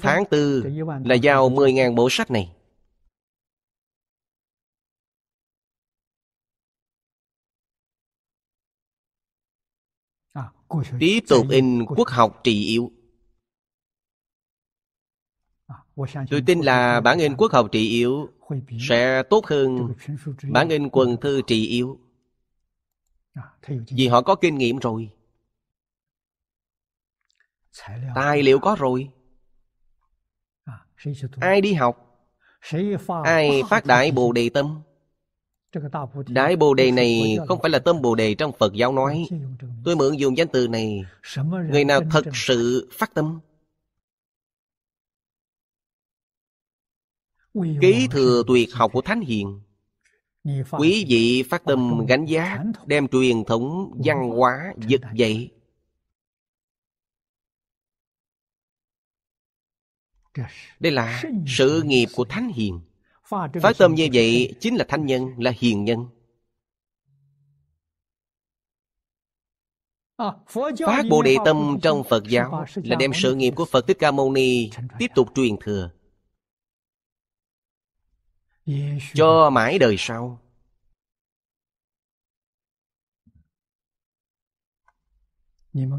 Tháng tư là giao 10.000 bộ sách này À, tiếp tục in quốc học trị yếu à, tôi tin là bản in quốc học trị yếu sẽ tốt hơn bản in quần thư trị yếu à, vì họ có kinh nghiệm rồi tài liệu có rồi ai đi học ai phát đại bồ đề tâm Đại Bồ Đề này không phải là tâm Bồ Đề trong Phật giáo nói. Tôi mượn dùng danh từ này. Người nào thật sự phát tâm. Kế thừa tuyệt học của Thánh Hiền. Quý vị phát tâm gánh giá đem truyền thống văn hóa giật dậy. Đây là sự nghiệp của Thánh Hiền. Phát tâm như vậy chính là thanh nhân, là hiền nhân. Phát Bồ Đề Tâm trong Phật giáo là đem sự nghiệp của Phật Thích Ca Mâu Ni tiếp tục truyền thừa. Cho mãi đời sau.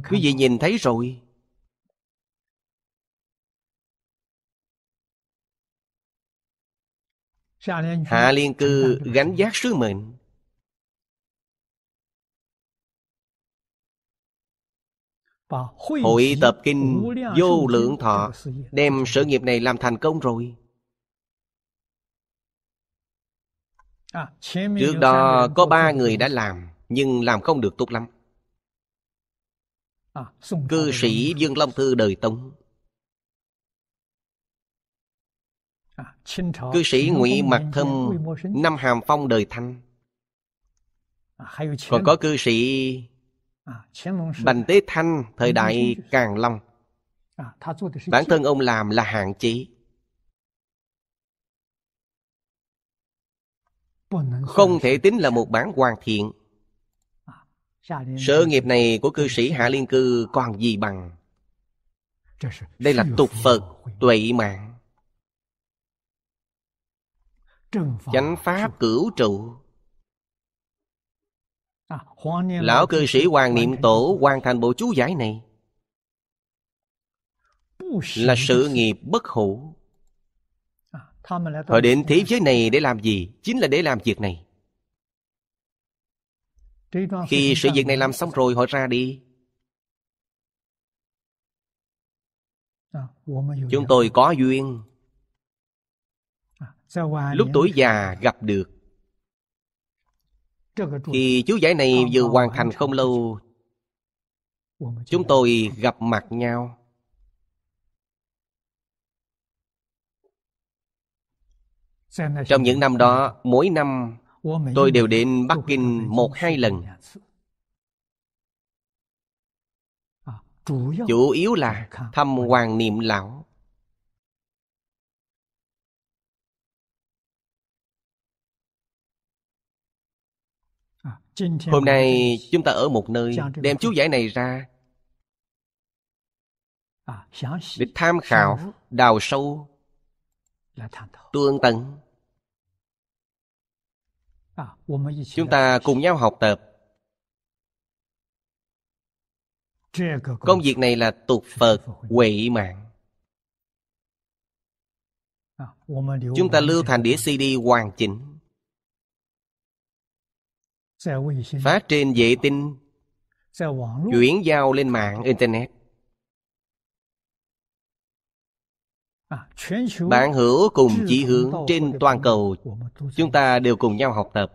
Quý vị nhìn thấy rồi Hạ Liên Cư gánh giác sứ mệnh Hội tập kinh vô lượng thọ Đem sự nghiệp này làm thành công rồi à, Trước đó có ba người đã làm Nhưng làm không được tốt lắm à, Cư sĩ Dương Long Thư đời Tống À, cư sĩ ngụy mặc thâm năm hàm phong đời thanh à, còn có cư sĩ à, bành tế thanh thời đại càng long bản thân ông làm là hạn chế không thể tính là một bản hoàn thiện sự nghiệp này của cư sĩ hạ liên cư còn gì bằng đây là tục phật tuệ mạng chánh pháp cửu trụ à, lão cư sĩ hoàng niệm tổ hoàn thành bộ chú giải này là sự nghiệp bất hủ à, họ đến thế giới này để làm gì chính là để làm việc này khi sự việc này làm xong rồi họ ra đi à, chúng tôi có duyên lúc tuổi già gặp được thì chú giải này vừa hoàn thành không lâu chúng tôi gặp mặt nhau trong những năm đó mỗi năm tôi đều đến bắc kinh một hai lần à, chủ yếu là thăm hoàng niệm lão Hôm nay chúng ta ở một nơi Đem chú giải này ra à, Để tham khảo Đào sâu Tương tận à, Chúng ta cùng nhau học tập Công việc này là tục Phật huệ mạng à, Chúng ta lưu thành đĩa CD hoàn chỉnh phát trên vệ tinh chuyển giao lên mạng internet bạn hữu cùng chỉ hướng trên toàn cầu chúng ta đều cùng nhau học tập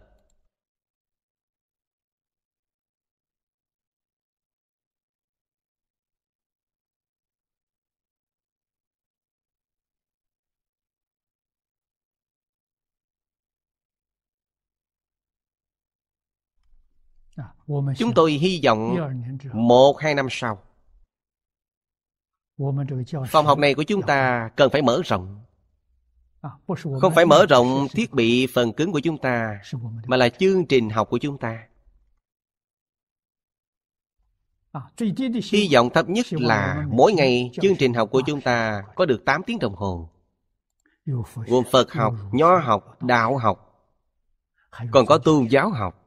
chúng tôi hy vọng một hai năm sau phòng học này của chúng ta cần phải mở rộng không phải mở rộng thiết bị phần cứng của chúng ta mà là chương trình học của chúng ta hy vọng thấp nhất là mỗi ngày chương trình học của chúng ta có được 8 tiếng đồng hồ gồm phật học nho học đạo học còn có tôn giáo học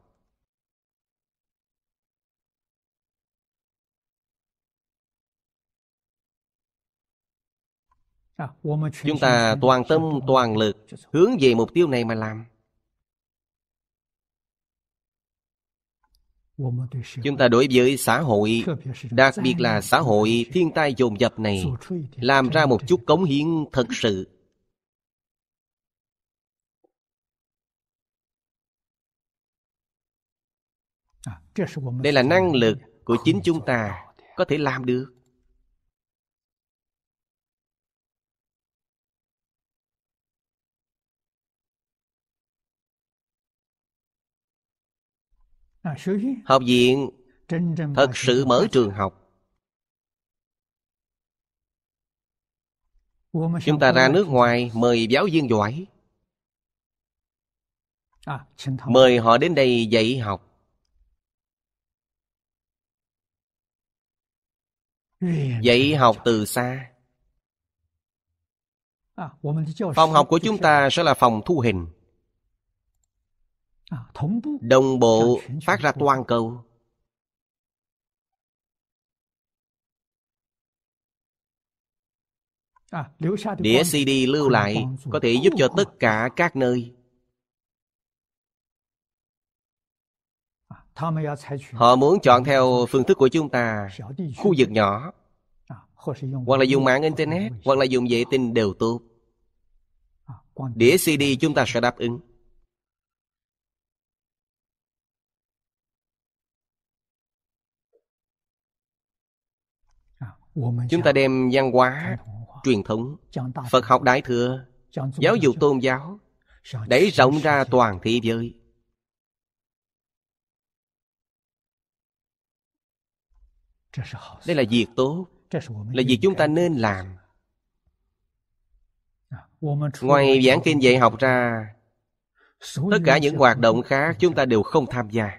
À, chúng ta toàn tâm toàn lực hướng về mục tiêu này mà làm chúng ta đối với xã hội đặc biệt là xã hội thiên tai dồn dập này làm ra một chút cống hiến thật sự à, đây là năng lực của chính chúng ta có thể làm được À, học viện thật sự mở trường học chúng ta ra nước ngoài mời giáo viên giỏi à, mời họ đến đây dạy học dạy học từ xa à, phòng học của chúng ta sẽ là phòng thu hình đồng bộ phát ra toàn cầu à, đĩa cd lưu lại có thể giúp cho tất cả các nơi à, họ muốn chọn theo phương thức của chúng ta khu vực nhỏ à, hoặc là dùng mạng internet hoặc là dùng vệ tinh đều tốt đĩa cd chúng ta sẽ đáp ứng chúng ta đem văn hóa truyền thống phật học đại thừa giáo dục tôn giáo đẩy rộng ra toàn thế giới đây là việc tốt là việc chúng ta nên làm à, ngoài giảng kinh dạy học ra tất cả những hoạt động khác chúng ta đều không tham gia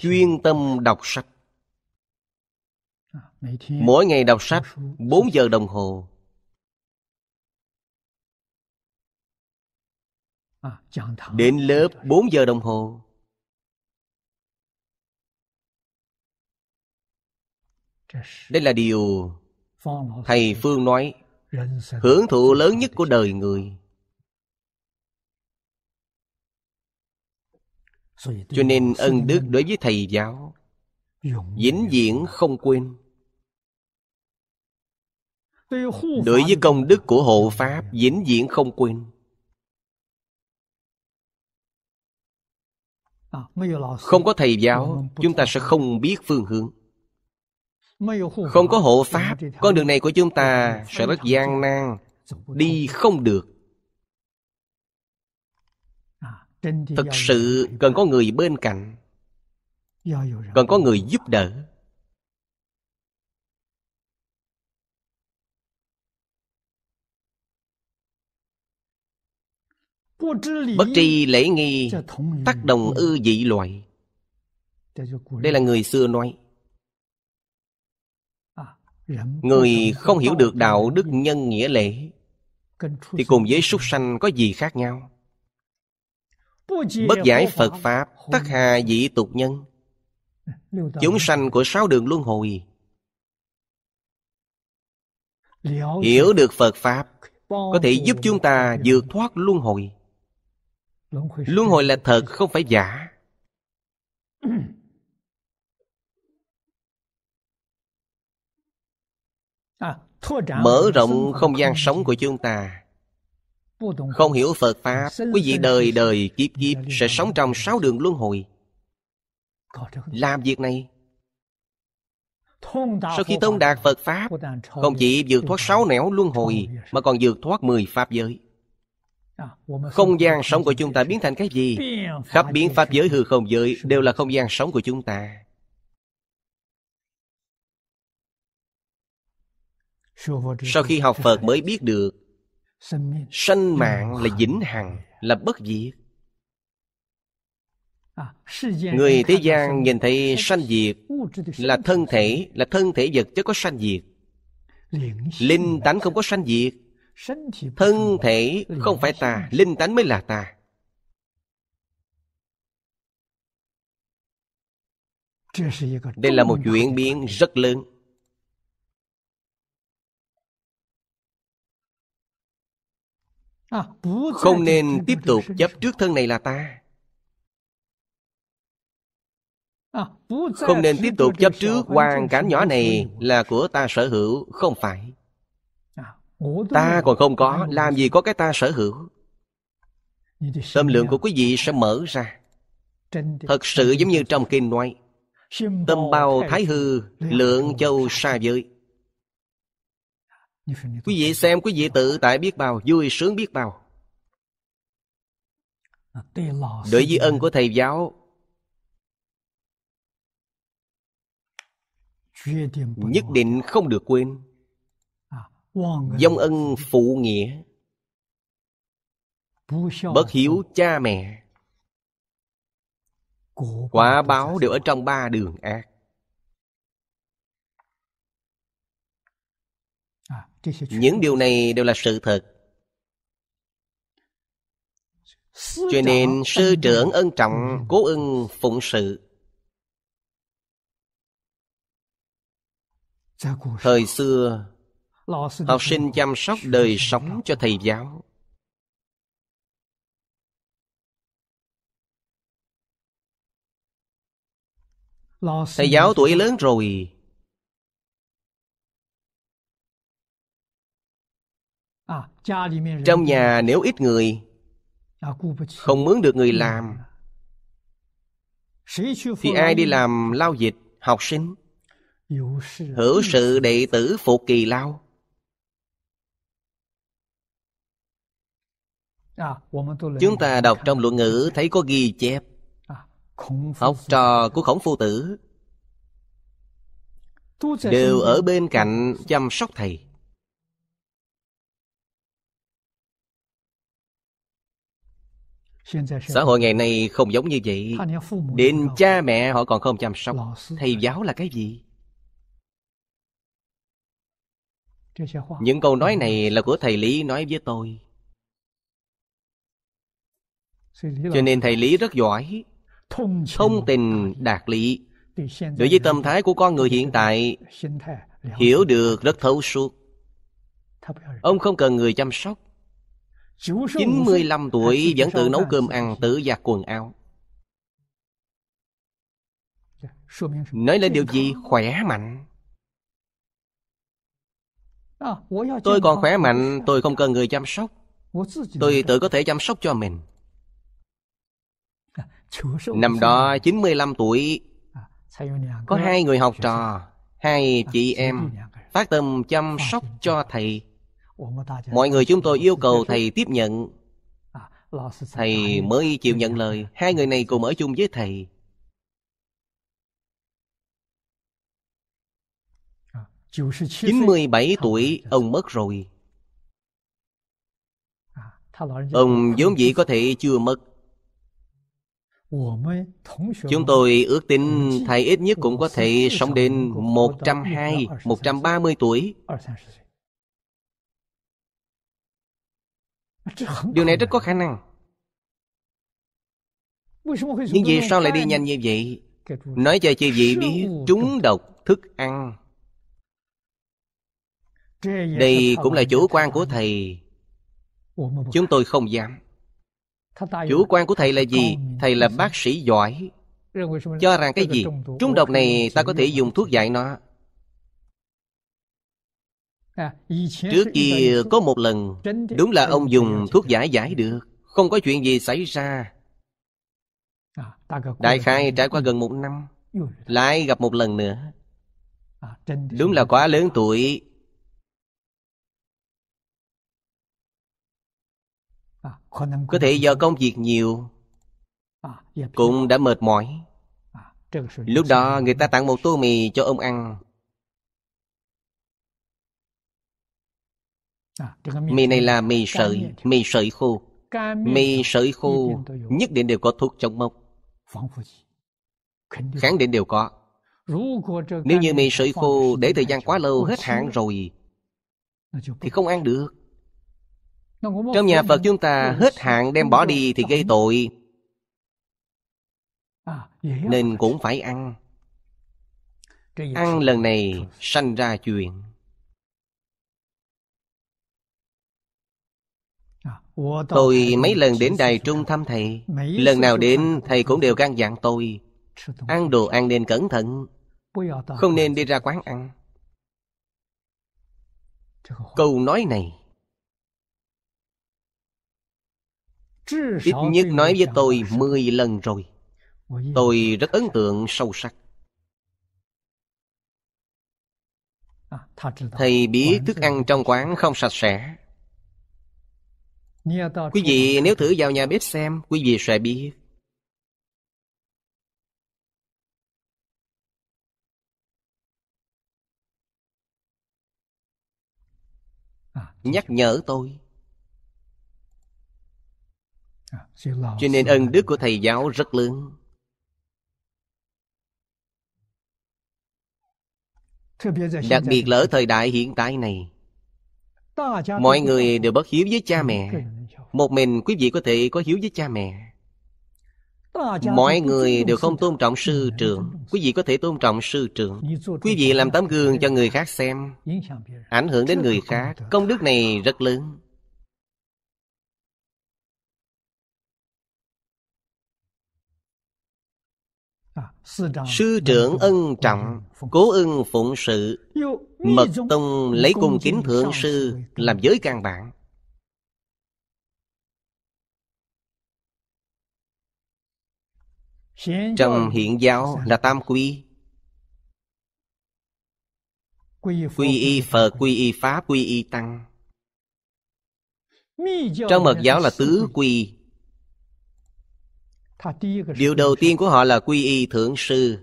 chuyên tâm đọc sách mỗi ngày đọc sách 4 giờ đồng hồ đến lớp 4 giờ đồng hồ đây là điều thầy phương nói hưởng thụ lớn nhất của đời người cho nên ân đức đối với thầy giáo vĩnh viễn không quên đối với công đức của hộ pháp vĩnh viễn không quên à, không có thầy giáo chúng ta sẽ không biết phương hướng không có hộ pháp con đường này của chúng ta sẽ rất gian nan đi không được thực sự cần có người bên cạnh cần có người giúp đỡ bất tri lễ nghi tác đồng ư dị loại đây là người xưa nói à, người không hiểu được đạo đức nhân nghĩa lễ thì cùng với súc sanh có gì khác nhau Bất giải Phật Pháp tất hà dị tục nhân Chúng sanh của sáu đường luân hồi Hiểu được Phật Pháp Có thể giúp chúng ta vượt thoát luân hồi Luân hồi là thật không phải giả à, Mở rộng không gian sống của chúng ta không hiểu Phật Pháp Quý vị đời đời kiếp kiếp Sẽ sống trong sáu đường luân hồi Làm việc này Sau khi tông đạt Phật Pháp Không chỉ vượt thoát sáu nẻo luân hồi Mà còn vượt thoát mười Pháp giới à, không gian sống của chúng ta biến thành cái gì? Khắp biến pháp giới hư không giới đều là không gian sống của chúng ta. Sau khi học Phật mới biết được sanh mạng là vĩnh hằng là bất diệt à, người thế gian nhìn thấy sanh diệt là thân thể là thân thể vật chứ có sanh diệt linh tánh không có sanh diệt thân thể không phải ta linh tánh mới là ta đây là một chuyển biến rất lớn Không nên tiếp tục chấp trước thân này là ta Không nên tiếp tục chấp trước hoàn cảnh nhỏ này là của ta sở hữu Không phải Ta còn không có Làm gì có cái ta sở hữu Tâm lượng của quý vị sẽ mở ra Thật sự giống như trong kinh nói Tâm bao thái hư Lượng châu xa giới Quý vị xem quý vị tự tại biết bao Vui sướng biết bao à, Đối với ân của thầy giáo Nhất định không được quên à, Dông ân phụ nghĩa Bất hiếu cha mẹ Quả báo đều ở trong ba đường ác những điều này đều là sự thật cho nên sư trưởng ân trọng ừ. cố ưng phụng sự thời xưa học sinh chăm sóc đời sống cho thầy giáo thầy giáo tuổi lớn rồi À, trong nhà nếu ít người à, không mướn được người làm thì ai đi làm lao dịch học sinh hữu sự đệ tử phục kỳ lao à, chúng ta đọc trong luận ngữ thấy có ghi chép học trò của khổng phu tử đều ở bên cạnh chăm sóc thầy Xã hội ngày nay không giống như vậy Đến cha mẹ họ còn không chăm sóc Thầy giáo là cái gì? Những câu nói này là của thầy Lý nói với tôi Cho nên thầy Lý rất giỏi Thông tình đạt lý Đối với tâm thái của con người hiện tại Hiểu được rất thấu suốt Ông không cần người chăm sóc 95 tuổi vẫn tự nấu cơm ăn, tự giặt quần áo. Dạ, Nói lên điều gì? Khỏe mạnh. À, tôi còn khỏe mạnh, tôi không dạ. cần người chăm sóc. Tôi tự có thể chăm sóc cho mình. Dạ, Năm đó 95 tuổi à, Có hai người học trò Hai à, chị em Phát tâm chăm sóc cho thầy mọi người chúng tôi yêu cầu thầy tiếp nhận à, thầy mới chịu nhận dạ. lời hai người này cùng ở chung với thầy à, chín mươi bảy tuổi ông mất rồi à, ông vốn dĩ có thể chưa mất Chúng tôi ước tính thầy ít nhất cũng có thể sống đến một một trăm trăm hai ba mươi tuổi Điều này rất có khả năng Nhưng vì sao lại đi nhanh như vậy Nói cho chư vị biết Trúng độc thức ăn Đây cũng là chủ quan của thầy Chúng à? tôi không dám Chủ quan của thầy là gì? Thầy là bác sĩ giỏi Cho rằng cái gì? Trúng độc này ta có thể dùng thuốc dạy nó À, Trước kia có một lần Đúng là ông dùng thuốc giải giải được Không có chuyện gì xảy ra à, Đại khai trải qua gần một năm Lại gặp một lần nữa à, Đúng là quá lớn tuổi Có thể do công việc nhiều Cũng đã mệt mỏi Lúc đó người ta tặng một tô mì cho ông ăn À, mì này là mì sợi mì sợi khô mì sợi khô nhất định đều có thuốc chống mốc kháng định đều có nếu như mì sợi khô để thời gian quá lâu hết hạn rồi thì không ăn được trong nhà phật chúng ta hết hạn đem bỏ đi thì gây tội à, nên cũng phải ăn ăn lần này sanh ra chuyện Tôi mấy lần đến Đài Trung thăm thầy Lần nào đến thầy cũng đều căn dặn tôi Ăn đồ ăn nên cẩn thận Không nên đi ra quán ăn Câu nói này Ít nhất nói với tôi 10 lần rồi Tôi rất ấn tượng sâu sắc Thầy biết thức ăn trong quán không sạch sẽ Quý vị nếu thử vào nhà bếp xem, quý vị sẽ biết. À, Nhắc nhở tôi. À, Cho nên ân đức của thầy giáo rất lớn. Đặc biệt là ở thời đại hiện tại này Mọi người đều bất hiếu với cha mẹ một mình quý vị có thể có hiếu với cha mẹ Mọi người đều không tôn trọng sư trưởng Quý vị có thể tôn trọng sư trưởng Quý vị làm tấm gương cho người khác xem Ảnh hưởng đến người khác Công đức này rất lớn Sư trưởng ân trọng Cố ưng phụng sự Mật Tông lấy cung kính thượng sư Làm giới căn bản Trong hiện giáo là tam quy Quy y Phật, quy y Pháp, quy y Tăng Trong mật giáo là tứ quy Điều đầu tiên của họ là quy y Thượng Sư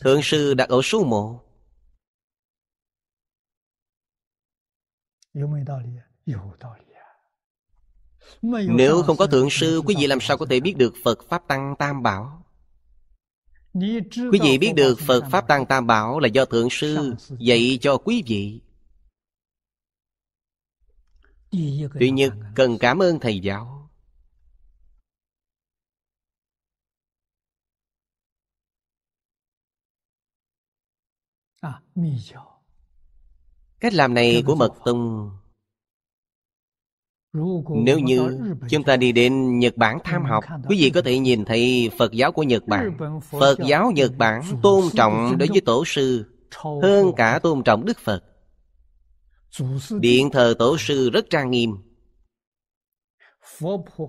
Thượng Sư đặt ở số một nếu không có thượng sư Quý vị làm sao có thể biết được Phật Pháp Tăng Tam Bảo Quý vị biết được Phật Pháp Tăng Tam Bảo Là do thượng sư dạy cho quý vị tuy nhiên cần cảm ơn thầy giáo à, Cách làm này của Mật Tông nếu như chúng ta đi đến Nhật Bản tham học Quý vị có thể nhìn thấy Phật giáo của Nhật Bản Phật giáo Nhật Bản tôn trọng đối với Tổ sư Hơn cả tôn trọng Đức Phật Điện thờ Tổ sư rất trang nghiêm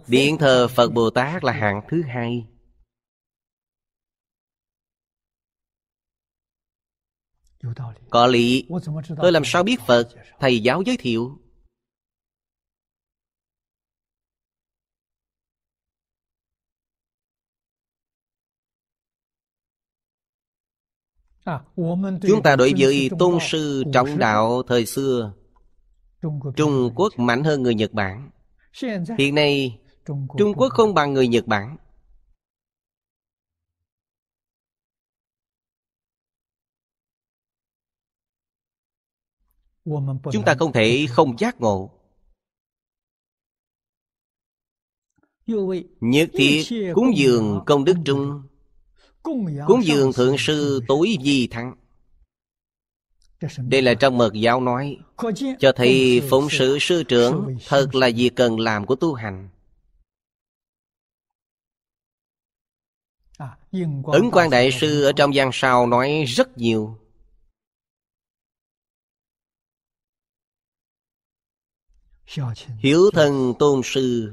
Điện thờ Phật Bồ Tát là hạng thứ hai Có lý Tôi làm sao biết Phật Thầy giáo giới thiệu chúng ta đối với tôn sư trọng đạo thời xưa trung quốc mạnh hơn người nhật bản hiện nay trung quốc không bằng người nhật bản chúng ta không thể không giác ngộ nhất thiết cúng dường công đức trung Cúng dường Thượng Sư tối di thắng Đây là trong mật giáo nói Cho thấy phụng sự sư trưởng Thật là việc cần làm của tu hành à, Ứng quan đại sư ở trong gian sau nói rất nhiều Hiểu thân tôn sư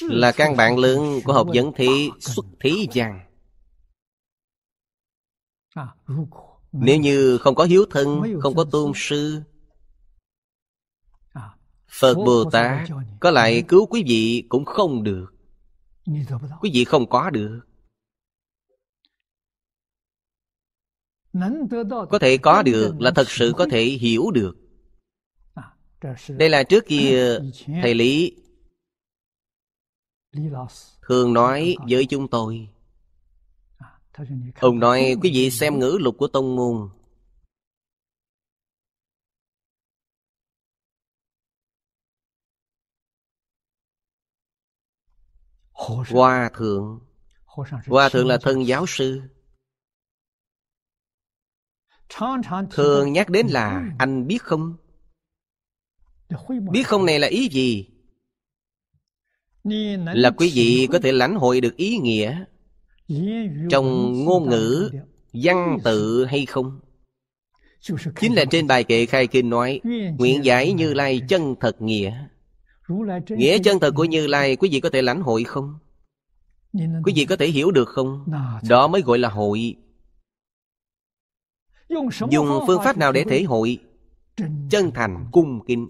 Là căn bản lớn của học dẫn thí xuất thí giang À, Nếu như không có hiếu thân Không có tôn sư à, Phật Bồ Tát Có lại ừ. cứu quý vị cũng không được Quý vị không có được Có thể có được là thật sự có thể hiểu được à, Đây là trước kia Thầy Lý Thường nói với chúng tôi Ông nói quý vị xem ngữ lục của tông môn Hòa thượng Hòa thượng là thân giáo sư Thường nhắc đến là anh biết không Biết không này là ý gì Là quý vị có thể lãnh hội được ý nghĩa trong ngôn ngữ văn tự hay không chính là trên bài kệ khai kinh nói nguyện giải như lai chân thật nghĩa nghĩa chân thật của như lai quý vị có thể lãnh hội không quý vị có thể hiểu được không đó mới gọi là hội dùng phương pháp nào để thể hội chân thành cung kinh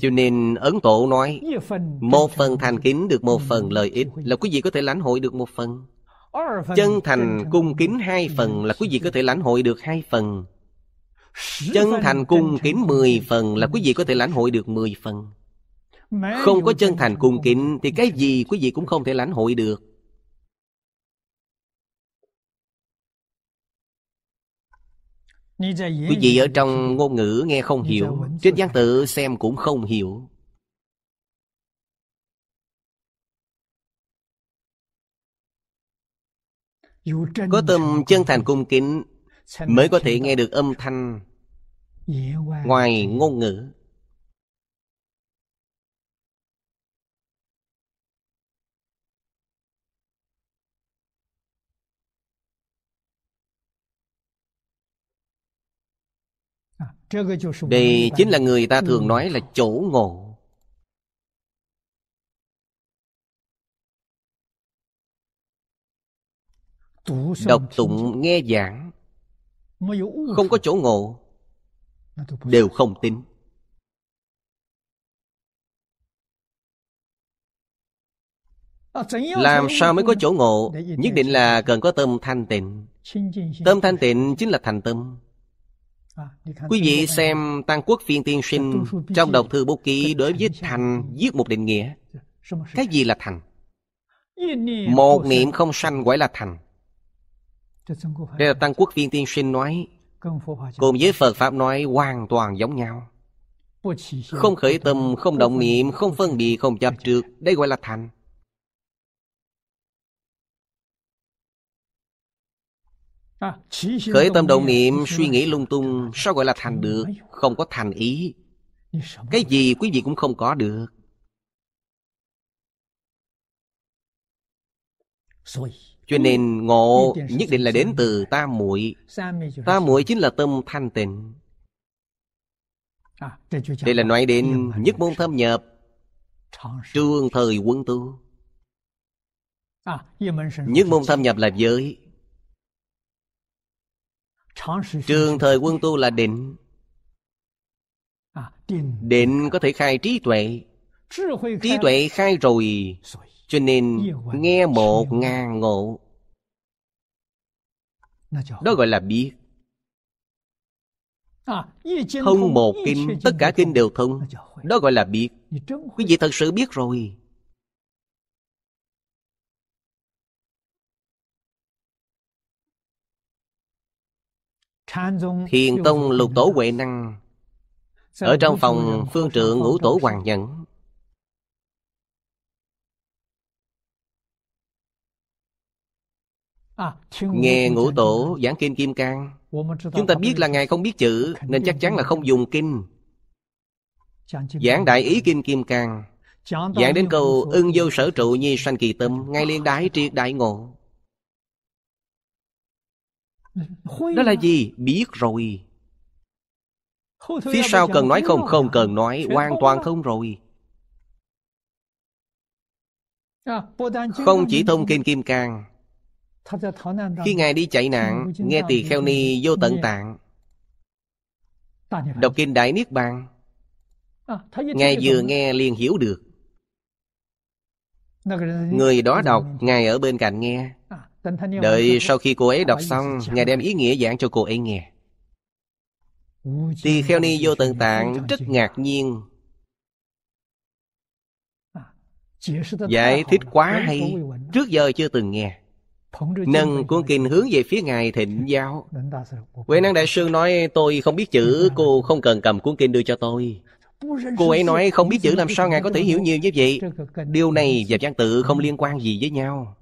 cho nên Ấn Tổ nói Một phần thành kính được một phần lợi ích Là quý vị có thể lãnh hội được một phần Chân thành cung kính hai phần Là quý vị có thể lãnh hội được hai phần Chân thành cung kính mười phần Là quý vị có thể lãnh hội được mười phần Không có chân thành cung kính Thì cái gì quý vị cũng không thể lãnh hội được Quý vị ở trong ngôn ngữ nghe không hiểu Trên văn tự xem cũng không hiểu Có tâm chân thành cung kính Mới có thể nghe được âm thanh Ngoài ngôn ngữ Đây chính là người ta thường nói là chỗ ngộ Đọc tụng nghe giảng Không à, có chỗ ngộ Đều không tin Làm sao mới có chỗ ngộ Nhất định là cần có tâm thanh tịnh Tâm thanh tịnh chính là thành tâm Vâng, Quý vị xem Tăng Quốc Phiên Tiên Sinh trong đọc thư bố ký đối với thành viết một định nghĩa. Dạ, Cái gì là thành? Một niệm không sanh gọi là thành. Đây là Tăng Quốc Phiên Tiên Sinh nói Cùng với Phật Pháp nói hoàn toàn giống nhau Không khởi tâm, không động niệm, không phân biệt, không chấp trước Đây gọi là thành khởi tâm động niệm suy nghĩ lung tung sao gọi là thành được không có thành ý cái gì quý vị cũng không có được cho nên ngộ nhất định là đến từ ta muội ta muội chính là tâm thanh tịnh à, đây là nói đến à, nhất môn thâm nhập Trương thời quân tu Nhất môn thâm nhập là giới Trường thời quân tu là định à, Định có thể khai trí tuệ Trí tuệ khai rồi Cho nên nghe một ngàn ngộ Đó gọi là biết à, Thông một kinh Tất cả kinh đều thông Đó gọi là biết Quý vị thật sự biết rồi Thiền Tông Lục Tổ Huệ Năng Ở trong phòng phương trượng ngũ tổ Hoàng Nhẫn à, Nghe ngũ tổ giảng kinh Kim Cang Chúng ta biết là Ngài không biết chữ Nên chắc chắn là không dùng kinh Giảng đại ý kinh Kim Cang Giảng đến câu ưng vô sở trụ nhi sanh kỳ tâm Ngay liên đái triệt đại ngộ đó là gì biết rồi phía sau cần nói không không cần nói hoàn toàn à, thông rồi không chỉ thông kinh kim cang khi ngài đi chạy nạn nghe tỳ kheo ni vô tận tạng đọc kinh đại niết bàn à, ngài vừa nghe liền hiểu được người đó đọc ngài ở bên cạnh nghe Đợi sau khi cô ấy đọc xong, Ngài đem ý nghĩa giảng cho cô ấy nghe. Tỳ Kheo Ni vô tận tạng rất ngạc nhiên. À, Giải thích quá hay, trước giờ chưa từng nghe. Nâng cuốn kinh hướng về phía Ngài thịnh giáo. Huệ Năng Đại Sư nói tôi không biết chữ, cô không cần cầm cuốn kinh đưa cho tôi. Cô ấy nói không biết chữ làm sao Ngài có thể hiểu nhiều như vậy. Điều này và văn tự không liên quan gì với nhau.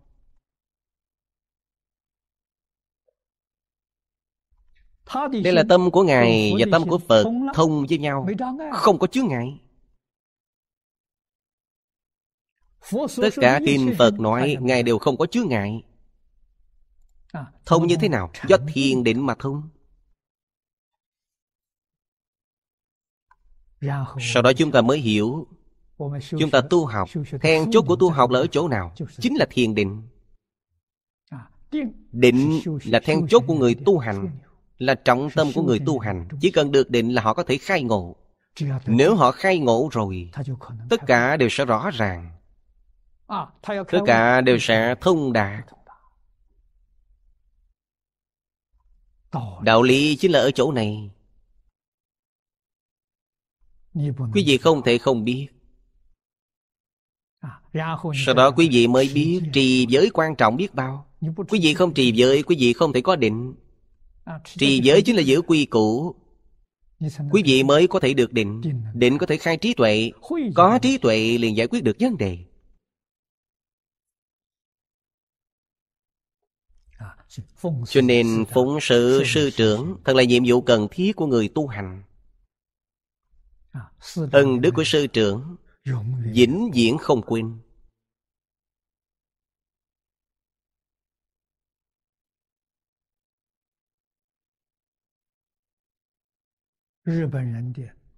Đây là tâm của Ngài và tâm của Phật thông với nhau, không có chướng ngại. Tất cả kinh Phật nói Ngài đều không có chướng ngại. À, thông như thế nào? Do thiền định mà thông. Sau đó chúng ta mới hiểu Chúng ta tu học Then chốt của tu học là ở chỗ nào Chính là thiền định à, Định là then chốt của người tu hành là trọng tâm của người tu hành chỉ cần được định là họ có thể khai ngộ nếu họ khai ngộ rồi tất cả đều sẽ rõ ràng à, tất cả đều sẽ thông đạt đạo lý chính là ở chỗ này quý vị không thể không biết à, sau đó quý vị mới biết trì giới quan trọng biết bao quý vị không trì giới quý vị không thể có định À, trì giới chính là giữ quy củ quý vị mới có thể được định định có thể khai trí tuệ có trí tuệ liền giải quyết được vấn đề à, cho nên phụng sự sư trưởng thật là nhiệm vụ cần thiết của người tu hành à, ân đức của sư trưởng vĩnh viễn không quên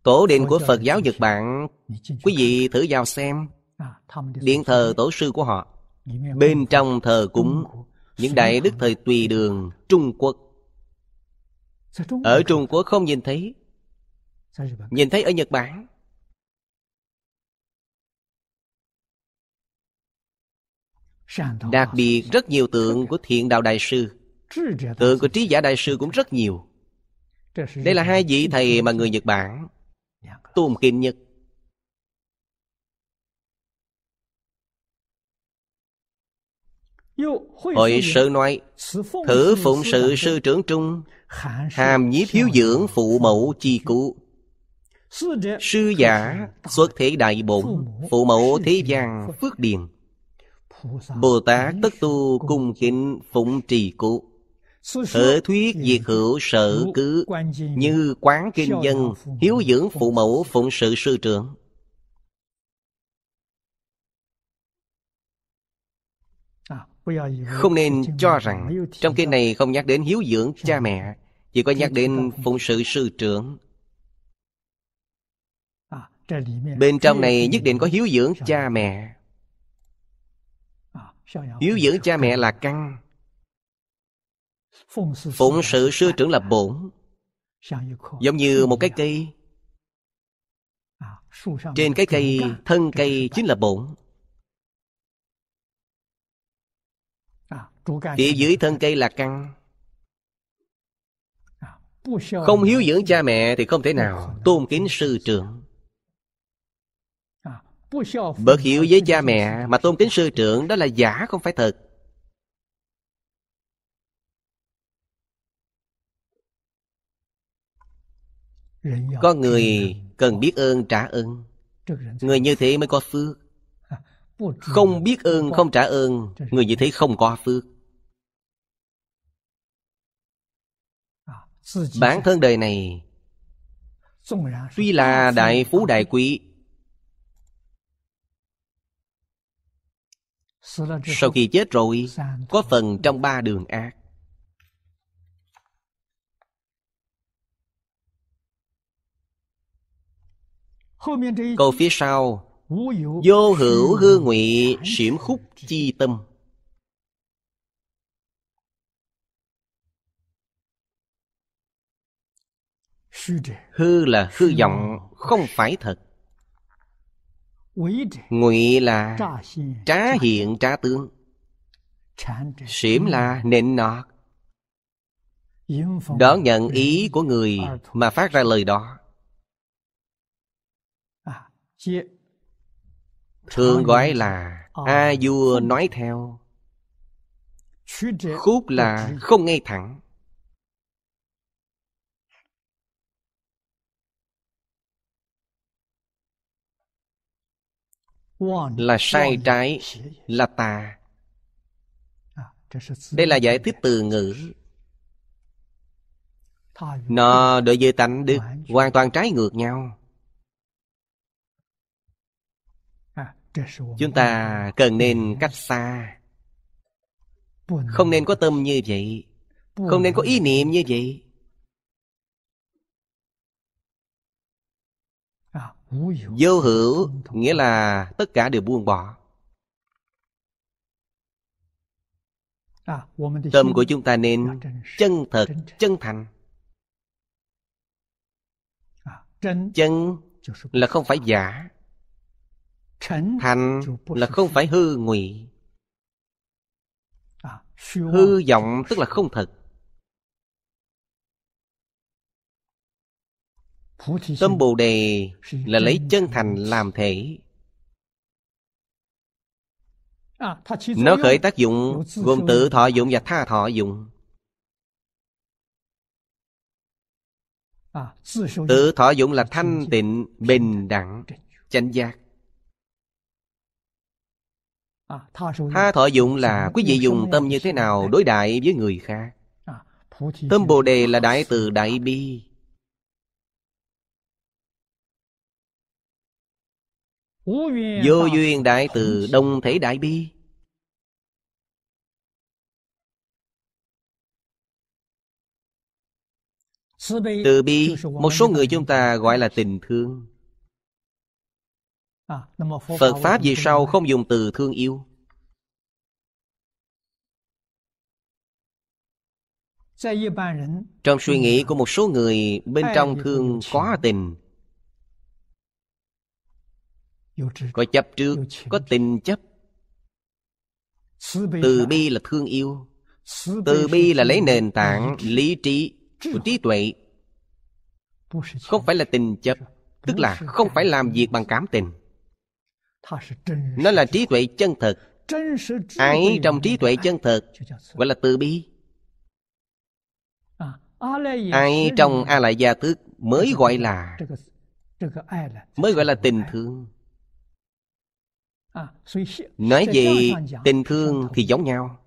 tổ đình của Phật giáo Nhật Bản Quý vị thử vào xem Điện thờ tổ sư của họ Bên trong thờ cúng Những đại đức thời tùy đường Trung Quốc Ở Trung Quốc không nhìn thấy Nhìn thấy ở Nhật Bản Đặc biệt rất nhiều tượng của thiện đạo đại sư Tượng của trí giả đại sư cũng rất nhiều đây là hai vị thầy mà người Nhật Bản tu một kinh Nhật. Hội sư nói Thử phụng sự sư trưởng trung Hàm nhí thiếu dưỡng phụ mẫu chi cụ Sư giả xuất thế đại bổn Phụ mẫu thế gian phước điền Bồ Tát tất tu cung kính phụng trì cụ Hở thuyết diệt hữu sở cứ Như quán kinh dân Hiếu dưỡng phụ mẫu phụng sự sư trưởng à, Không nên cho rằng Trong kinh này không nhắc đến hiếu dưỡng cha mẹ Chỉ có nhắc đến phụng sự sư trưởng à, Bên trong này nhất định có hiếu dưỡng à, cha mẹ Hiếu dưỡng cha mẹ là căn phụng sự sư trưởng là bổn giống như một cái cây trên cái cây thân cây chính là bổn phía dưới thân cây là căn không hiếu dưỡng cha mẹ thì không thể nào tôn kính sư trưởng bớt hiểu với cha mẹ mà tôn kính sư trưởng đó là giả không phải thật Có người cần biết ơn trả ơn Người như thế mới có phước Không biết ơn không trả ơn Người như thế không có phước à, Bản thân đời này Tuy là đại phú đại quý Sau khi chết rồi Có phần trong ba đường ác Câu phía sau Vô hữu hư ngụy Xỉm khúc chi tâm Hư là hư vọng Không phải thật Ngụy là trá hiện trá tướng Xỉm là nịnh nọt Đó nhận ý của người Mà phát ra lời đó thường gọi là a vua nói theo khúc là không ngay thẳng là sai trái là tà à, đây là giải thích từ ngữ nó đối với tánh đức hoàn toàn trái ngược nhau chúng ta cần nên cách xa không nên có tâm như vậy không nên có ý niệm như vậy vô hữu nghĩa là tất cả đều buông bỏ tâm của chúng ta nên chân thật chân thành chân là không phải giả thành là không phải hư ngụy à, Hư vọng tức là không thật Tâm Bồ Đề là lấy chân thành làm thể à, Nó khởi tác dụng gồm tự thọ dụng và tha thọ dụng à, Tự thọ dụng là thanh tịnh, bình đẳng, chánh giác À, tha thọ dụng là quý vị dùng tâm như thế nào đối đại với người khác à, Tâm Bồ Đề là đại từ đại bi Vô duyên đại từ đồng thể đại bi Từ bi Một số người chúng ta gọi là tình thương À, Phật Pháp về sau không dùng từ thương yêu Trong suy nghĩ của một số người bên trong thương quá tình Có chấp trước, có tình chấp Từ bi là thương yêu Từ bi là lấy nền tảng lý trí của trí tuệ Không phải là tình chấp Tức là không phải làm việc bằng cảm tình nó là trí tuệ chân thực, ái trong trí tuệ chân thực gọi là từ bi ai trong a la gia thức mới gọi là mới gọi là tình thương nói về tình thương thì giống nhau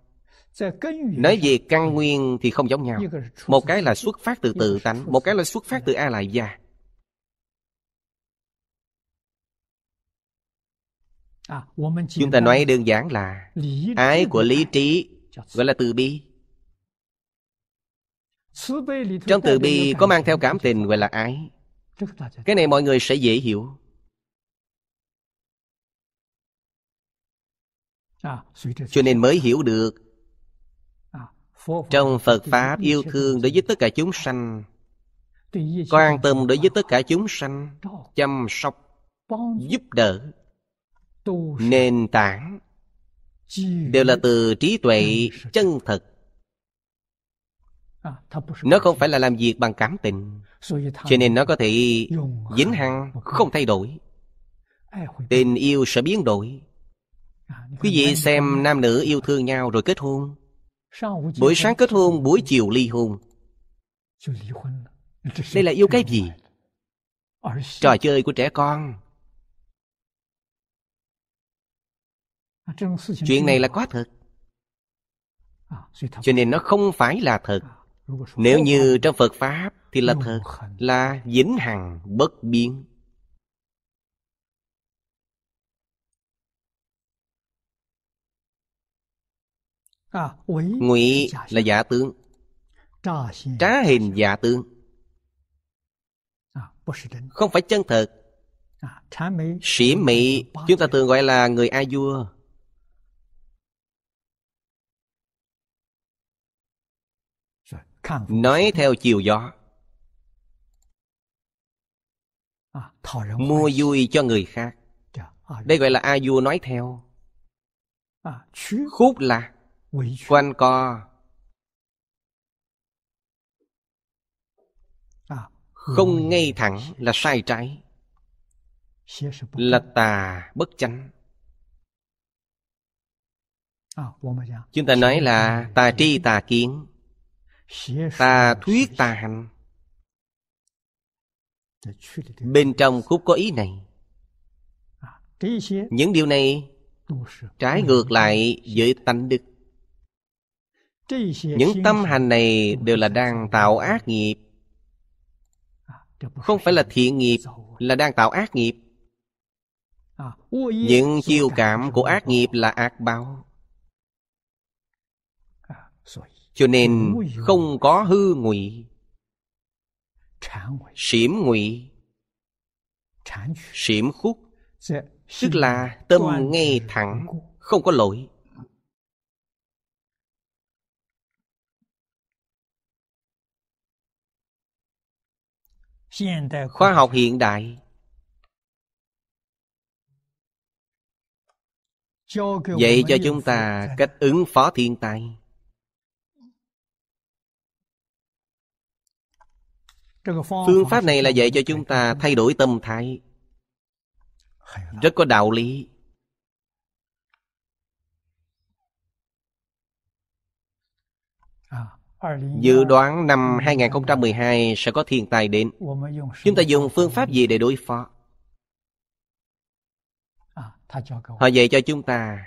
nói về căn nguyên thì không giống nhau một cái là xuất phát từ tự tánh một cái là xuất phát từ a la gia À, chúng ta nói đơn giản là ái của lý trí gọi là từ bi trong từ bi có mang theo cảm tình gọi là ái cái này mọi người sẽ dễ hiểu à, cho nên mới hiểu được trong phật pháp yêu thương đối với tất cả chúng sanh quan tâm đối với tất cả chúng sanh chăm sóc giúp đỡ nền tảng đều là từ trí tuệ chân à, thật nó không phải là làm việc bằng cảm tình cho nên nó có thể dính hăng không thay đổi tình yêu sẽ biến đổi à, quý vị xem nam nữ yêu thương nhau rồi kết hôn buổi sáng kết hôn buổi chiều ly hôn đây là yêu cái gì trò chơi của trẻ con À, chuyện này là có thật à, cho nên nó không phải là thật nếu như trong phật pháp thì là thật là vĩnh hằng bất biến à, ngụy là giả tướng trá hình giả tướng không phải chân thật sĩ mị chúng ta thường gọi là người a vua nói theo chiều gió à, mua vui cho người khác dạ, à, đây dạ. gọi là a vua nói theo à, khúc là quanh co không ngay thẳng là sai trái là tà bất chánh chúng ta nói là tà tri tà kiến ta thuyết ta hành bên trong khúc có ý này à, những điều này trái ngược lại với tánh đức những tâm hành này đều à, là đang tạo ác nghiệp không phải là thiện nghiệp là đang tạo ác nghiệp những chiêu cảm của ác nghiệp là ác báo à, cho nên không có hư ngụy xỉm ngụy xỉm khúc tức là tâm ngay thẳng không có lỗi khoa học hiện đại dạy cho chúng ta cách ứng phó thiên tai phương pháp này là dạy cho chúng ta thay đổi tâm thái rất có đạo lý Dự đoán năm 2012 sẽ có thiên tai đến. Chúng ta dùng phương pháp gì để đối phó? Họ dạy cho chúng ta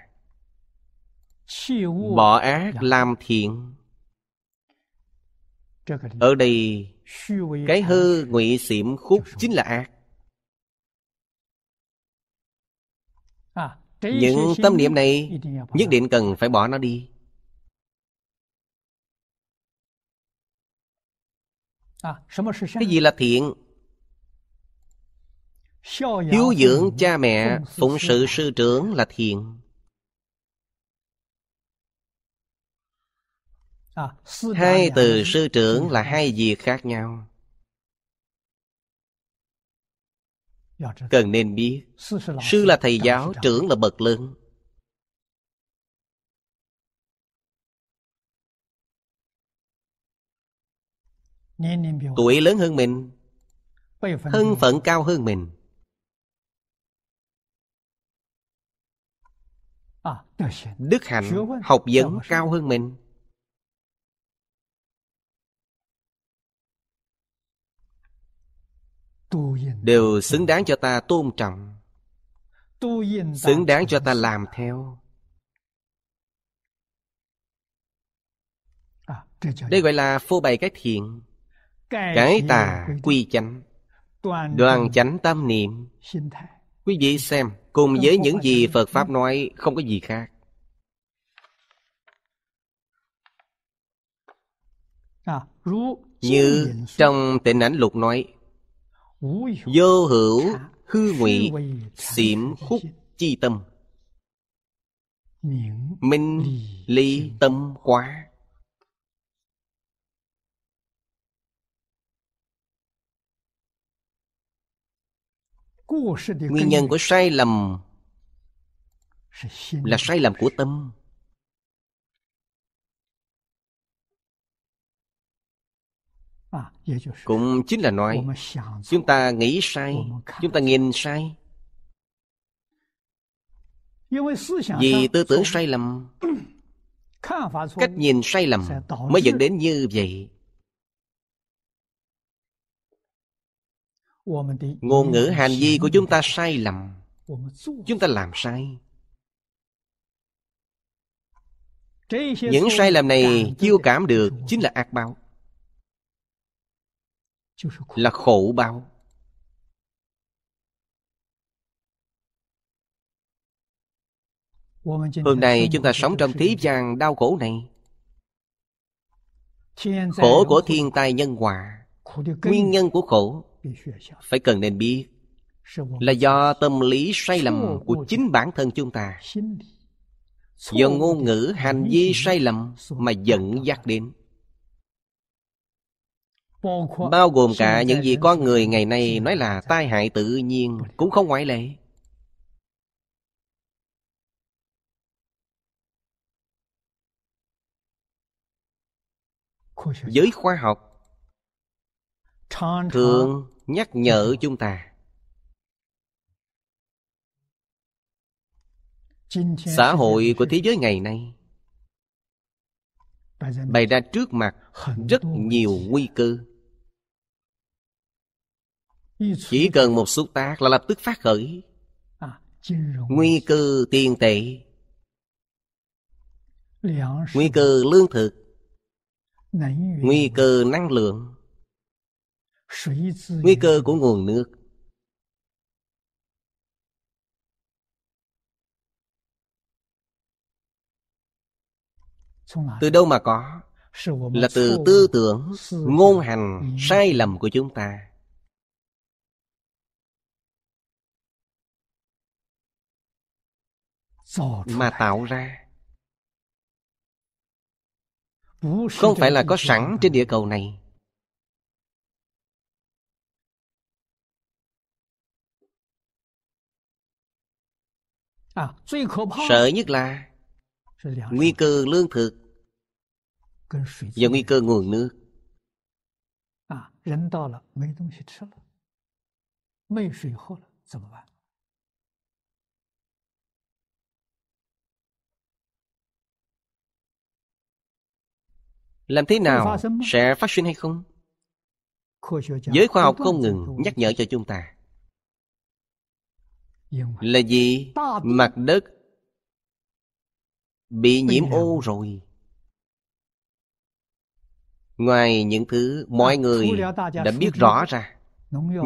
bỏ ác làm thiện ở đây cái hư ngụy xỉm khúc chính là ác những tâm niệm này nhất định cần phải bỏ nó đi cái gì là thiện hiếu dưỡng cha mẹ phụng sự sư trưởng là thiện À, hai từ sư trưởng là dạ. hai việc khác nhau. Dạ, dạ. Cần nên biết, sư là thầy giáo, trưởng là bậc lớn. Tuổi lớn hơn mình, thân phận cao hơn mình. À, Đức hạnh, học vấn cao hơn mình. đều xứng đáng cho ta tôn trọng xứng đáng cho ta làm theo à, đây gọi là phô bày cái thiện cái tà quy chánh đoàn chánh tâm niệm quý vị xem cùng với những gì phật pháp nói không có gì khác à, như trong tịnh ảnh lục nói Vô hữu hư ngụy Xỉm khúc chi tâm Minh ly tâm quá Nguyên nhân của sai lầm Là sai lầm của tâm cũng chính là nói chúng ta nghĩ sai chúng ta nhìn sai vì tư tưởng sai lầm cách nhìn sai lầm mới dẫn đến như vậy ngôn ngữ hành vi của chúng ta sai lầm chúng ta làm sai những sai lầm này chiêu cảm được chính là ác báo là khổ bao Hôm nay chúng ta sống trong thế gian đau khổ này Khổ của thiên tai nhân quả, Nguyên nhân của khổ Phải cần nên biết Là do tâm lý sai lầm của chính bản thân chúng ta Do ngôn ngữ hành vi sai lầm mà dẫn dắt đến bao gồm cả những gì con người ngày nay nói là tai hại tự nhiên cũng không ngoại lệ giới khoa học thường nhắc nhở chúng ta xã hội của thế giới ngày nay bày ra trước mặt rất nhiều nguy cơ chỉ cần một xúc tác là lập tức phát khởi à, Nguy cơ tiền tệ Nguy cơ lương thực Nguy cơ năng lượng Nguy cơ của nguồn nước Từ đâu mà có Là từ tư tưởng Ngôn hành sai lầm của chúng ta mà tạo ra không phải là có sẵn trên địa cầu này sợ nhất là nguy cơ lương thực và nguy cơ nguồn nước à, làm thế nào sẽ phát sinh hay không giới khoa học không ngừng nhắc nhở cho chúng ta là gì mặt đất bị nhiễm ô rồi ngoài những thứ mọi người đã biết rõ ra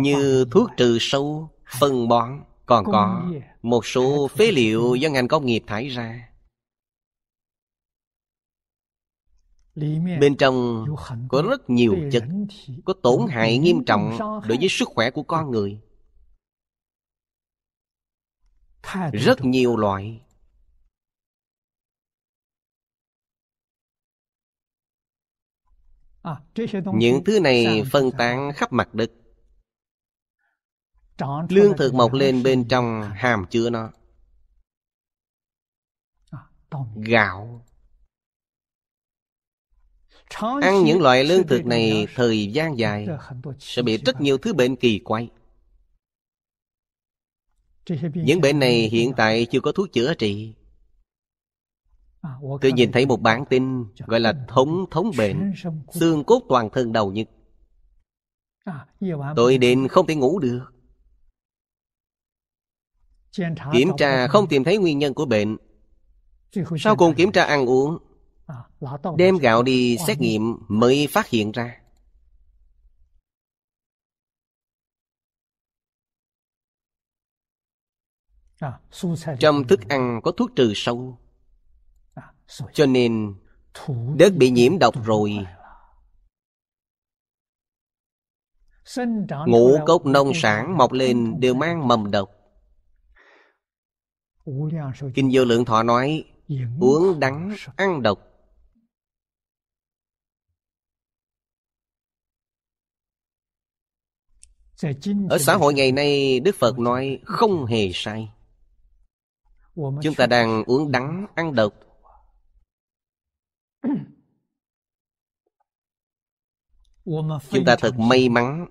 như thuốc trừ sâu phân bón còn có một số phế liệu do ngành công nghiệp thải ra bên trong có rất nhiều chất có tổn hại nghiêm trọng đối với sức khỏe của con người rất nhiều loại à, những thứ này phân tán khắp mặt đất lương thực mọc lên bên trong hàm chứa nó à, gạo Ăn những loại lương thực này thời gian dài Sẽ bị rất nhiều thứ bệnh kỳ quay Những bệnh này hiện tại chưa có thuốc chữa trị à, Tôi nhìn thấy một bản tin gọi là thống thống bệnh Xương cốt toàn thân đầu nhức à, Tôi đến không thể ngủ được Kiểm tra không tìm thấy nguyên nhân của bệnh Sau cùng kiểm tra ăn uống À, đem gạo đi xét nghiệm mới phát hiện ra à, trong thức ăn có thuốc trừ sâu à, cho nên đất bị nhiễm độc rồi ngũ cốc nông sản mọc lên đều mang mầm độc kinh vô lượng thọ nói uống đắng ăn độc Ở xã hội ngày nay Đức Phật nói không hề sai Chúng ta đang uống đắng, ăn độc Chúng ta thật may mắn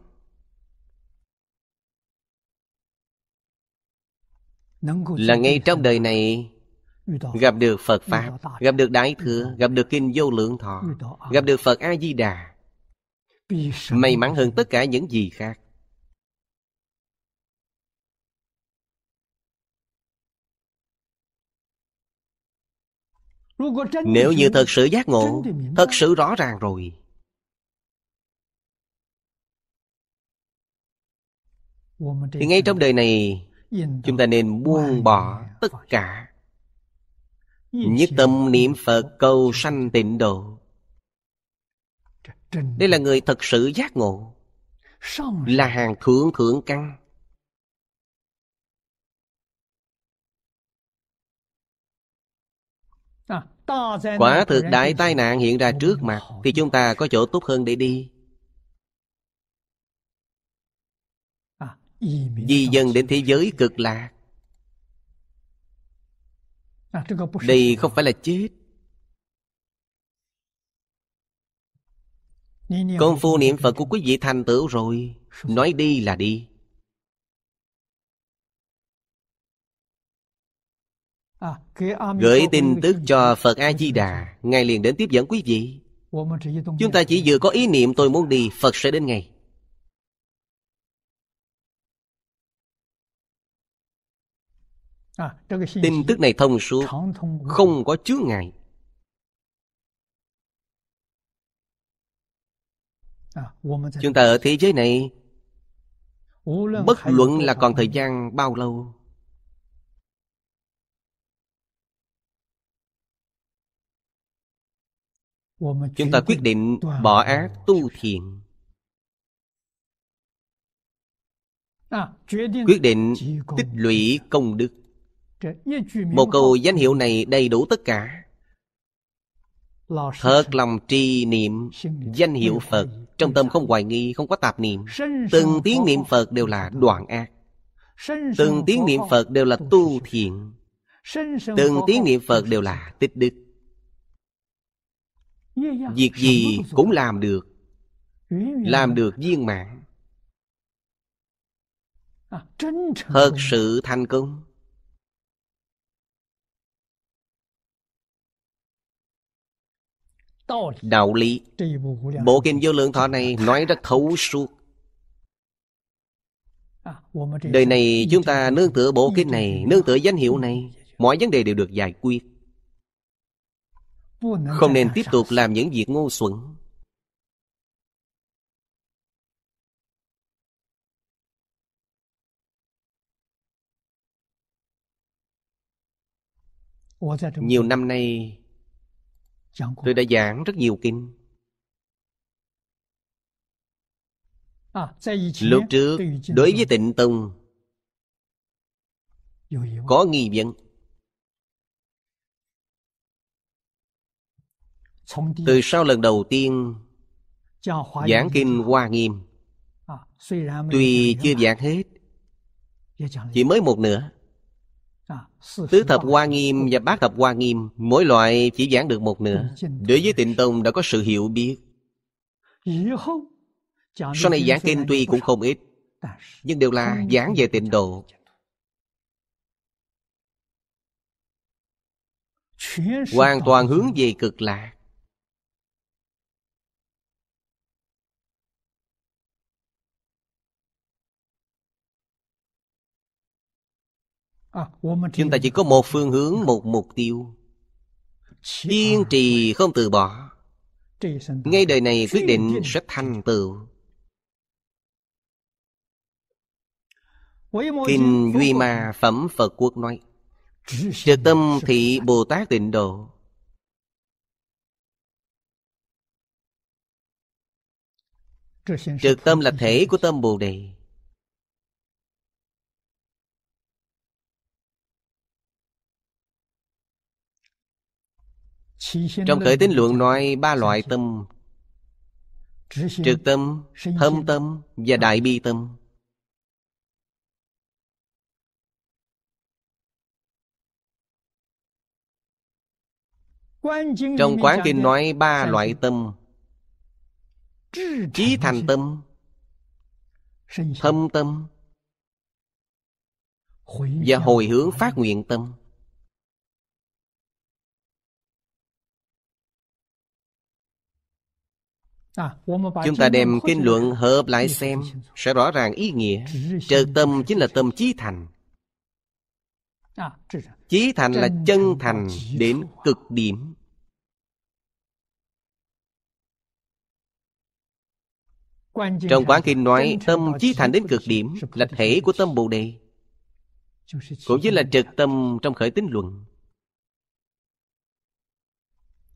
Là ngay trong đời này Gặp được Phật Pháp Gặp được Đại Thừa Gặp được Kinh Vô Lượng Thọ à. Gặp được Phật A-di-đà May mắn hơn tất cả những gì khác Nếu như thật sự giác ngộ Thật sự rõ ràng rồi Thì ngay trong đời này Chúng ta nên buông bỏ tất cả Nhất tâm niệm Phật cầu sanh tịnh độ Đây là người thật sự giác ngộ Là hàng thượng thượng căn À, quả thực đại tai nạn hiện ra trước mặt thì chúng ta có chỗ tốt hơn để đi di à, dân đến thế giới cực lạc à, đây không phải là chết công phu niệm phật của quý vị thành tựu rồi nói đi là đi À, Gửi tin tức cho Phật A-di-đà Ngài liền đến tiếp dẫn quý vị Chúng ta chỉ vừa có ý niệm tôi muốn đi Phật sẽ đến ngay à, Tin tức này thông suốt Không có chướng ngại à, Chúng ta ở thế giới này Bất luận là còn thời gian bao lâu chúng ta quyết định bỏ ác tu thiện à, quyết định tích lũy công đức một câu danh hiệu này đầy đủ tất cả thật lòng tri niệm danh hiệu phật trong tâm không hoài nghi không có tạp niệm từng tiếng niệm phật đều là đoạn ác từng tiếng niệm phật đều là tu thiện từng tiếng niệm phật đều là tích đức việc gì cũng làm được làm được viên mạng, à, thật sự thành công đạo lý bộ kinh vô lượng thọ này nói rất thấu suốt à, đời này chúng ta nương tựa bộ kinh này nương tựa danh hiệu này mọi vấn đề đều được giải quyết không nên tiếp tục làm những việc ngu xuẩn Nhiều năm nay Tôi đã giảng rất nhiều kinh Lúc trước Đối với tịnh tông Có nghi vấn từ sau lần đầu tiên giảng kinh hoa nghiêm à, tuy chưa giảng hết chỉ mới một nửa à, tứ thập hoa nghiêm và bát thập hoa nghiêm mỗi loại chỉ giảng được một nửa đối với tịnh tông đã có sự hiểu biết sau này giảng kinh tuy cũng không ít nhưng đều là giảng về tịnh độ hoàn toàn hướng về cực lạc À, chúng ta chỉ có một phương hướng một mục tiêu kiên trì không từ bỏ ngay đời này quyết định sẽ thành tựu kinh duy ma phẩm phật quốc nói trực tâm thị bồ tát tịnh độ trực tâm là thể của tâm bồ đề Trong Cởi Tín Luận nói ba loại tâm Trực tâm, thâm tâm và đại bi tâm Trong Quán Kinh nói ba loại tâm trí thành tâm Thâm tâm Và hồi hướng phát nguyện tâm À, chúng ta đem kinh luận hợp lại xem Sẽ rõ ràng ý nghĩa Trợ tâm chính là tâm chí thành à, Chí thành là chân thành đến cực điểm Trong Quán Kinh nói tâm chí thành đến cực điểm là thể của tâm Bồ Đề Cũng chính là trực tâm trong khởi tính luận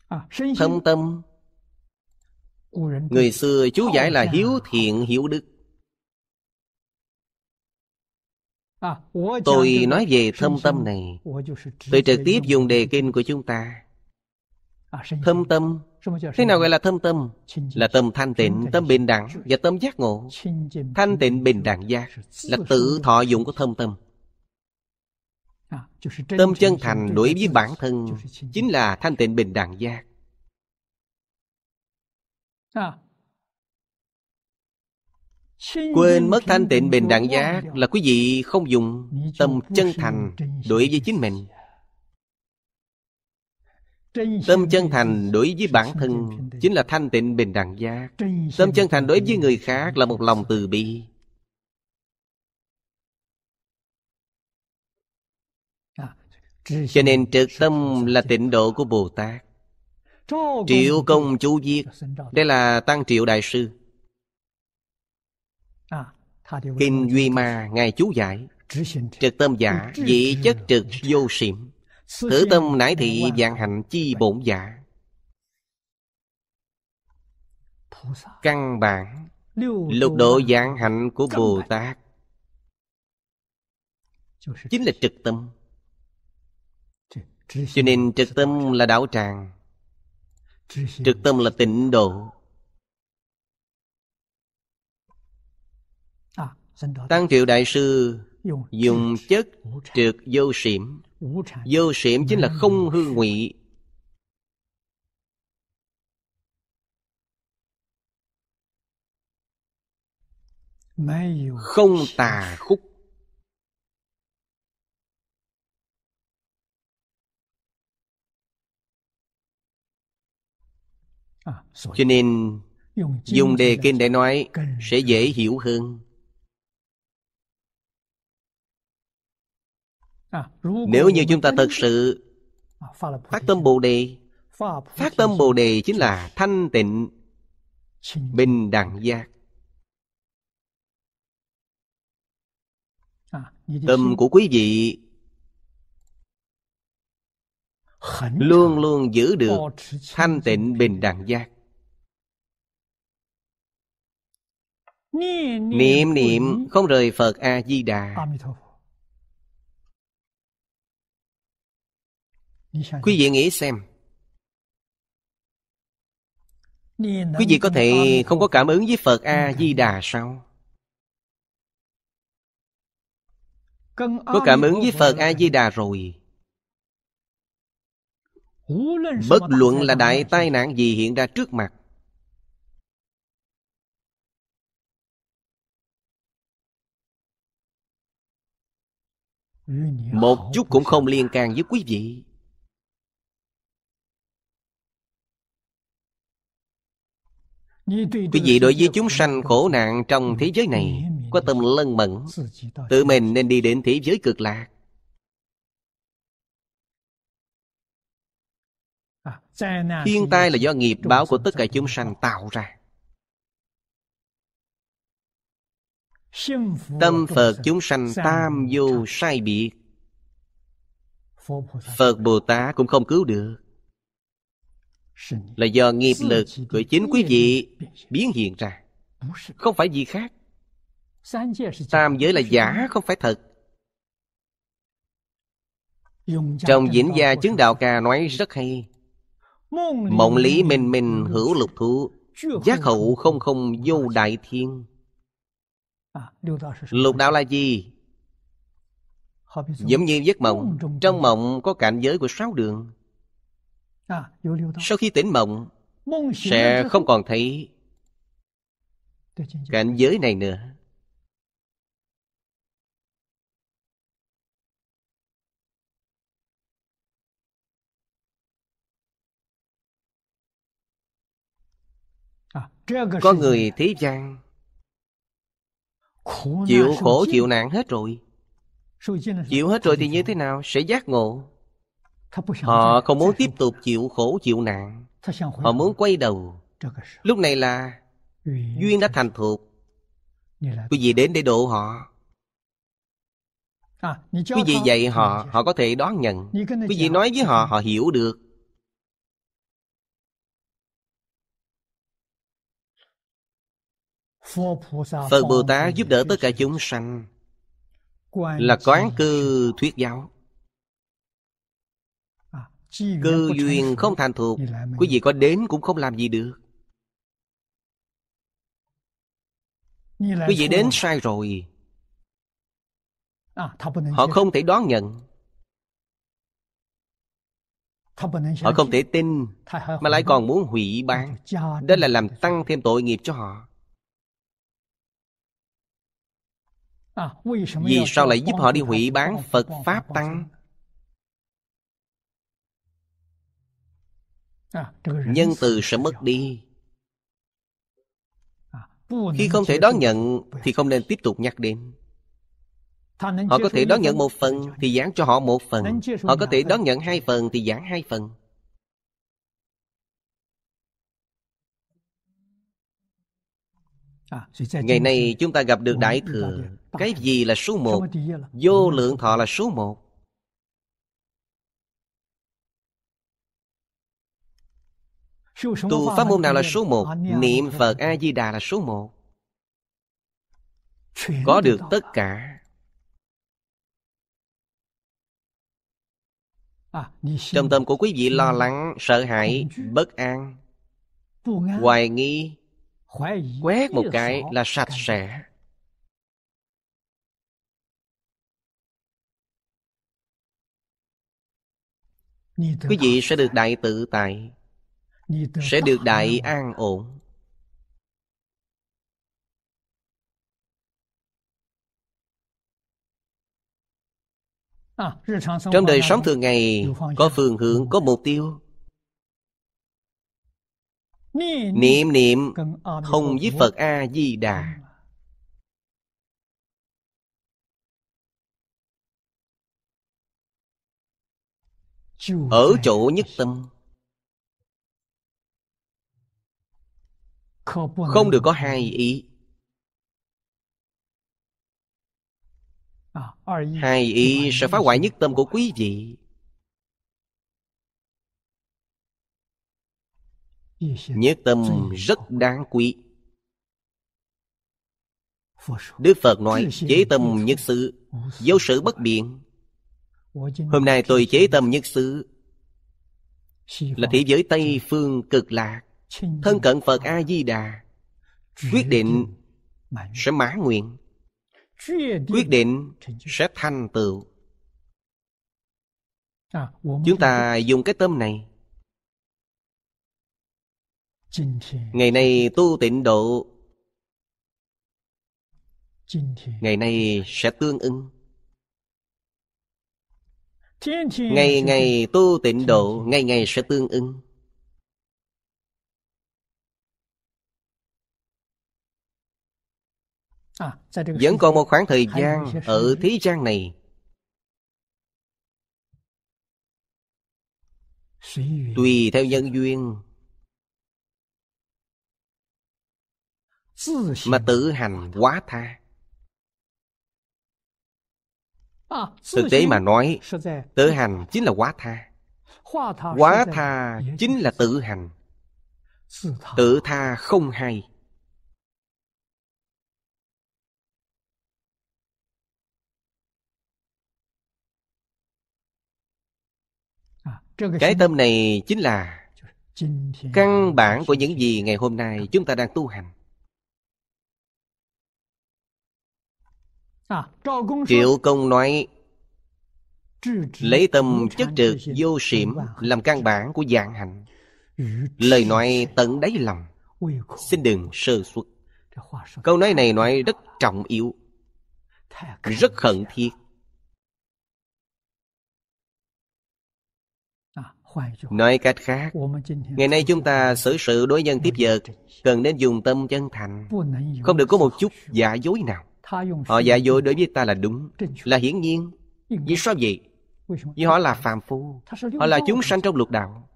à, Thân tâm Người xưa chú giải là hiếu thiện hiếu đức à, Tôi nói về thâm tâm này Tôi trực tiếp dùng đề kinh của chúng ta à, Thâm tâm Thế nào gọi là thâm tâm? Là tâm thanh tịnh, tâm bình đẳng và tâm giác ngộ Thanh tịnh bình đẳng giác Là tự thọ dụng của thâm tâm à, Tâm chân thành đối với bản thân Chính là thanh tịnh bình đẳng giác Ờ. Quên mất thanh tịnh bình đẳng giác là quý vị không dùng tâm chân thành đối với chính mình. Tâm chân thành đối với bản thân chính là thanh tịnh bình đẳng giác. Tâm chân thành đối với người khác là một lòng từ bi. À. Cho nên trực tâm là tịnh độ của Bồ Tát. Triệu công chú viết Đây là Tăng Triệu Đại Sư Kinh Duy Ma Ngài chú giải Trực tâm giả Dị chất trực vô xiểm Thử tâm nải thị dạng hạnh chi bổn giả Căn bản Lục độ dạng hạnh của Bồ Tát Chính là trực tâm Cho nên trực tâm là đạo tràng Trực tâm là tịnh độ à, Tăng Triệu Đại Sư dùng chất trượt vô xỉm Vô xỉm chính là không hư ngụy Không tà khúc cho nên dùng đề kinh để nói sẽ dễ hiểu hơn nếu như chúng ta thật sự phát tâm bồ đề phát tâm bồ đề chính là thanh tịnh bình đẳng giác tâm của quý vị luôn luôn giữ được thanh tịnh bình đẳng giác niệm niệm không rời phật a di đà quý vị nghĩ xem quý vị có thể không có cảm ứng với phật a di đà sao có cảm ứng với phật a di đà rồi bất luận là đại tai nạn gì hiện ra trước mặt một chút cũng không liên can với quý vị quý vị đối với chúng sanh khổ nạn trong thế giới này có tâm lân mẫn tự mình nên đi đến thế giới cực lạc Thiên tai là do nghiệp báo của tất cả chúng sanh tạo ra Tâm Phật chúng sanh tam vô sai biệt Phật Bồ Tát cũng không cứu được Là do nghiệp lực của chính quý vị biến hiện ra Không phải gì khác Tam giới là giả không phải thật Trong diễn gia chứng đạo ca nói rất hay Mộng lý minh minh hữu lục thú Giác hậu không không vô đại thiên Lục đạo là gì? Giống như giấc mộng Trong mộng có cảnh giới của sáu đường Sau khi tỉnh mộng Sẽ không còn thấy Cảnh giới này nữa À, có người thế gian Chịu khổ chịu nạn hết rồi Chịu hết rồi thì như thế nào? Sẽ giác ngộ Họ không muốn tiếp tục chịu khổ chịu nạn Họ muốn quay đầu Lúc này là Duyên đã thành thuộc Quý vị đến để độ họ à, Quý vị dạy họ Họ có thể đón nhận Quý vị nói với họ Họ hiểu được Phật Bồ Tát giúp đỡ tất cả chúng sanh Là quán cư thuyết giáo à, cư duyên không thành thuộc Quý vị có đến cũng không làm gì được Quý vị đến sai rồi à, Họ không thể đón nhận Họ không thể tin Mà lại còn muốn hủy bán Đó là làm tăng thêm tội nghiệp cho họ À, vì sao lại giúp họ đi hủy bán Phật Pháp Tăng? À, Nhân từ sẽ mất đi à, Khi không thể đón nhận Thì không nên tiếp tục nhắc đến Họ có thể đón nhận một phần Thì giảng cho họ một phần Họ có thể đón nhận hai phần Thì giảng hai phần Ngày nay chúng ta gặp được Đại Thừa cái gì là số một? Vô lượng thọ là số một. Tu pháp môn nào là số một? Niệm Phật A-di-đà là số một. Có được tất cả. À, Trong tâm của quý vị lo lắng, sợ hãi, bất an, hoài nghi, quét một cái là sạch sẽ. quý vị sẽ được đại tự tại sẽ được đại an ổn à, trong đời sống thường ngày có phương hướng có mục tiêu niệm niệm không với phật a di đà ở chỗ nhất tâm không được có hai ý à, hai ý sẽ phá hoại nhất tâm của quý vị nhất tâm rất đáng quý đức phật nói chế tâm nhất sự vô sự bất biện Hôm nay tôi chế tâm nhất xứ Là thế giới Tây Phương cực lạc Thân cận Phật A-di-đà Quyết định sẽ mã nguyện Quyết định sẽ thành tựu Chúng ta dùng cái tâm này Ngày nay tu tịnh độ Ngày nay sẽ tương ứng Ngày ngày tu tịnh độ Ngày ngày sẽ tương ưng à, Vẫn còn một khoảng thời gian Ở thế gian này Tùy theo nhân duyên Mà tự hành quá tha Thực tế mà nói, tự hành chính là quá tha. Quá tha chính là tự hành. Tự tha không hay. Cái tâm này chính là căn bản của những gì ngày hôm nay chúng ta đang tu hành. Triệu công nói Lấy tâm chất trực vô xỉm Làm căn bản của dạng hạnh Lời nói tận đáy lòng Xin đừng sơ xuất Câu nói này nói rất trọng yếu Rất khẩn thiết à, Nói cách khác Ngày nay chúng ta xử sự đối nhân tiếp vật Cần nên dùng tâm chân thành Không được có một chút giả dối nào Họ giả dối đối với ta là đúng Là hiển nhiên Vì sao vậy? Vì họ là phàm phu Họ là chúng sanh trong lục đạo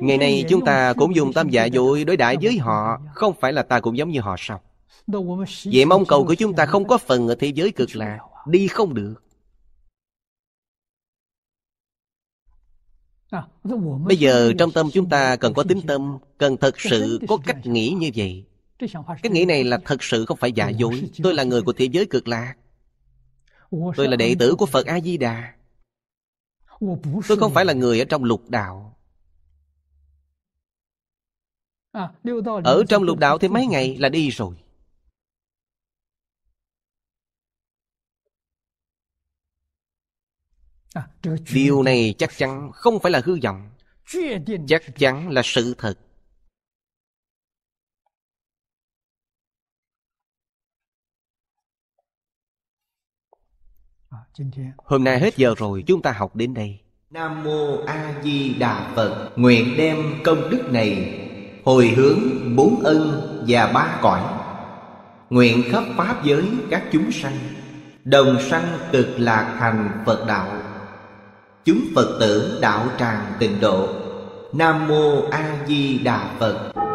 Ngày nay chúng ta cũng dùng tâm giả dối dạ đối đãi với họ Không phải là ta cũng giống như họ sao Vậy mong cầu của chúng ta không có phần ở thế giới cực lạc Đi không được à, Bây giờ trong tâm chúng ta cần có tính tâm Cần thật sự có cách nghĩ như vậy cái nghĩ này là thật sự không phải giả dối Tôi là người của thế giới cực lạc Tôi là đệ tử của Phật A-di-đà Tôi không phải là người ở trong lục đạo Ở trong lục đạo thì mấy ngày là đi rồi Điều này chắc chắn không phải là hư vọng Chắc chắn là sự thật Hôm nay hết giờ rồi chúng ta học đến đây Nam Mô A Di Đà Phật Nguyện đem công đức này Hồi hướng bốn ân và ba cõi Nguyện khắp pháp giới các chúng sanh Đồng sanh cực lạc thành Phật Đạo Chúng Phật tử đạo tràng tịnh độ Nam Mô A Di Đà Phật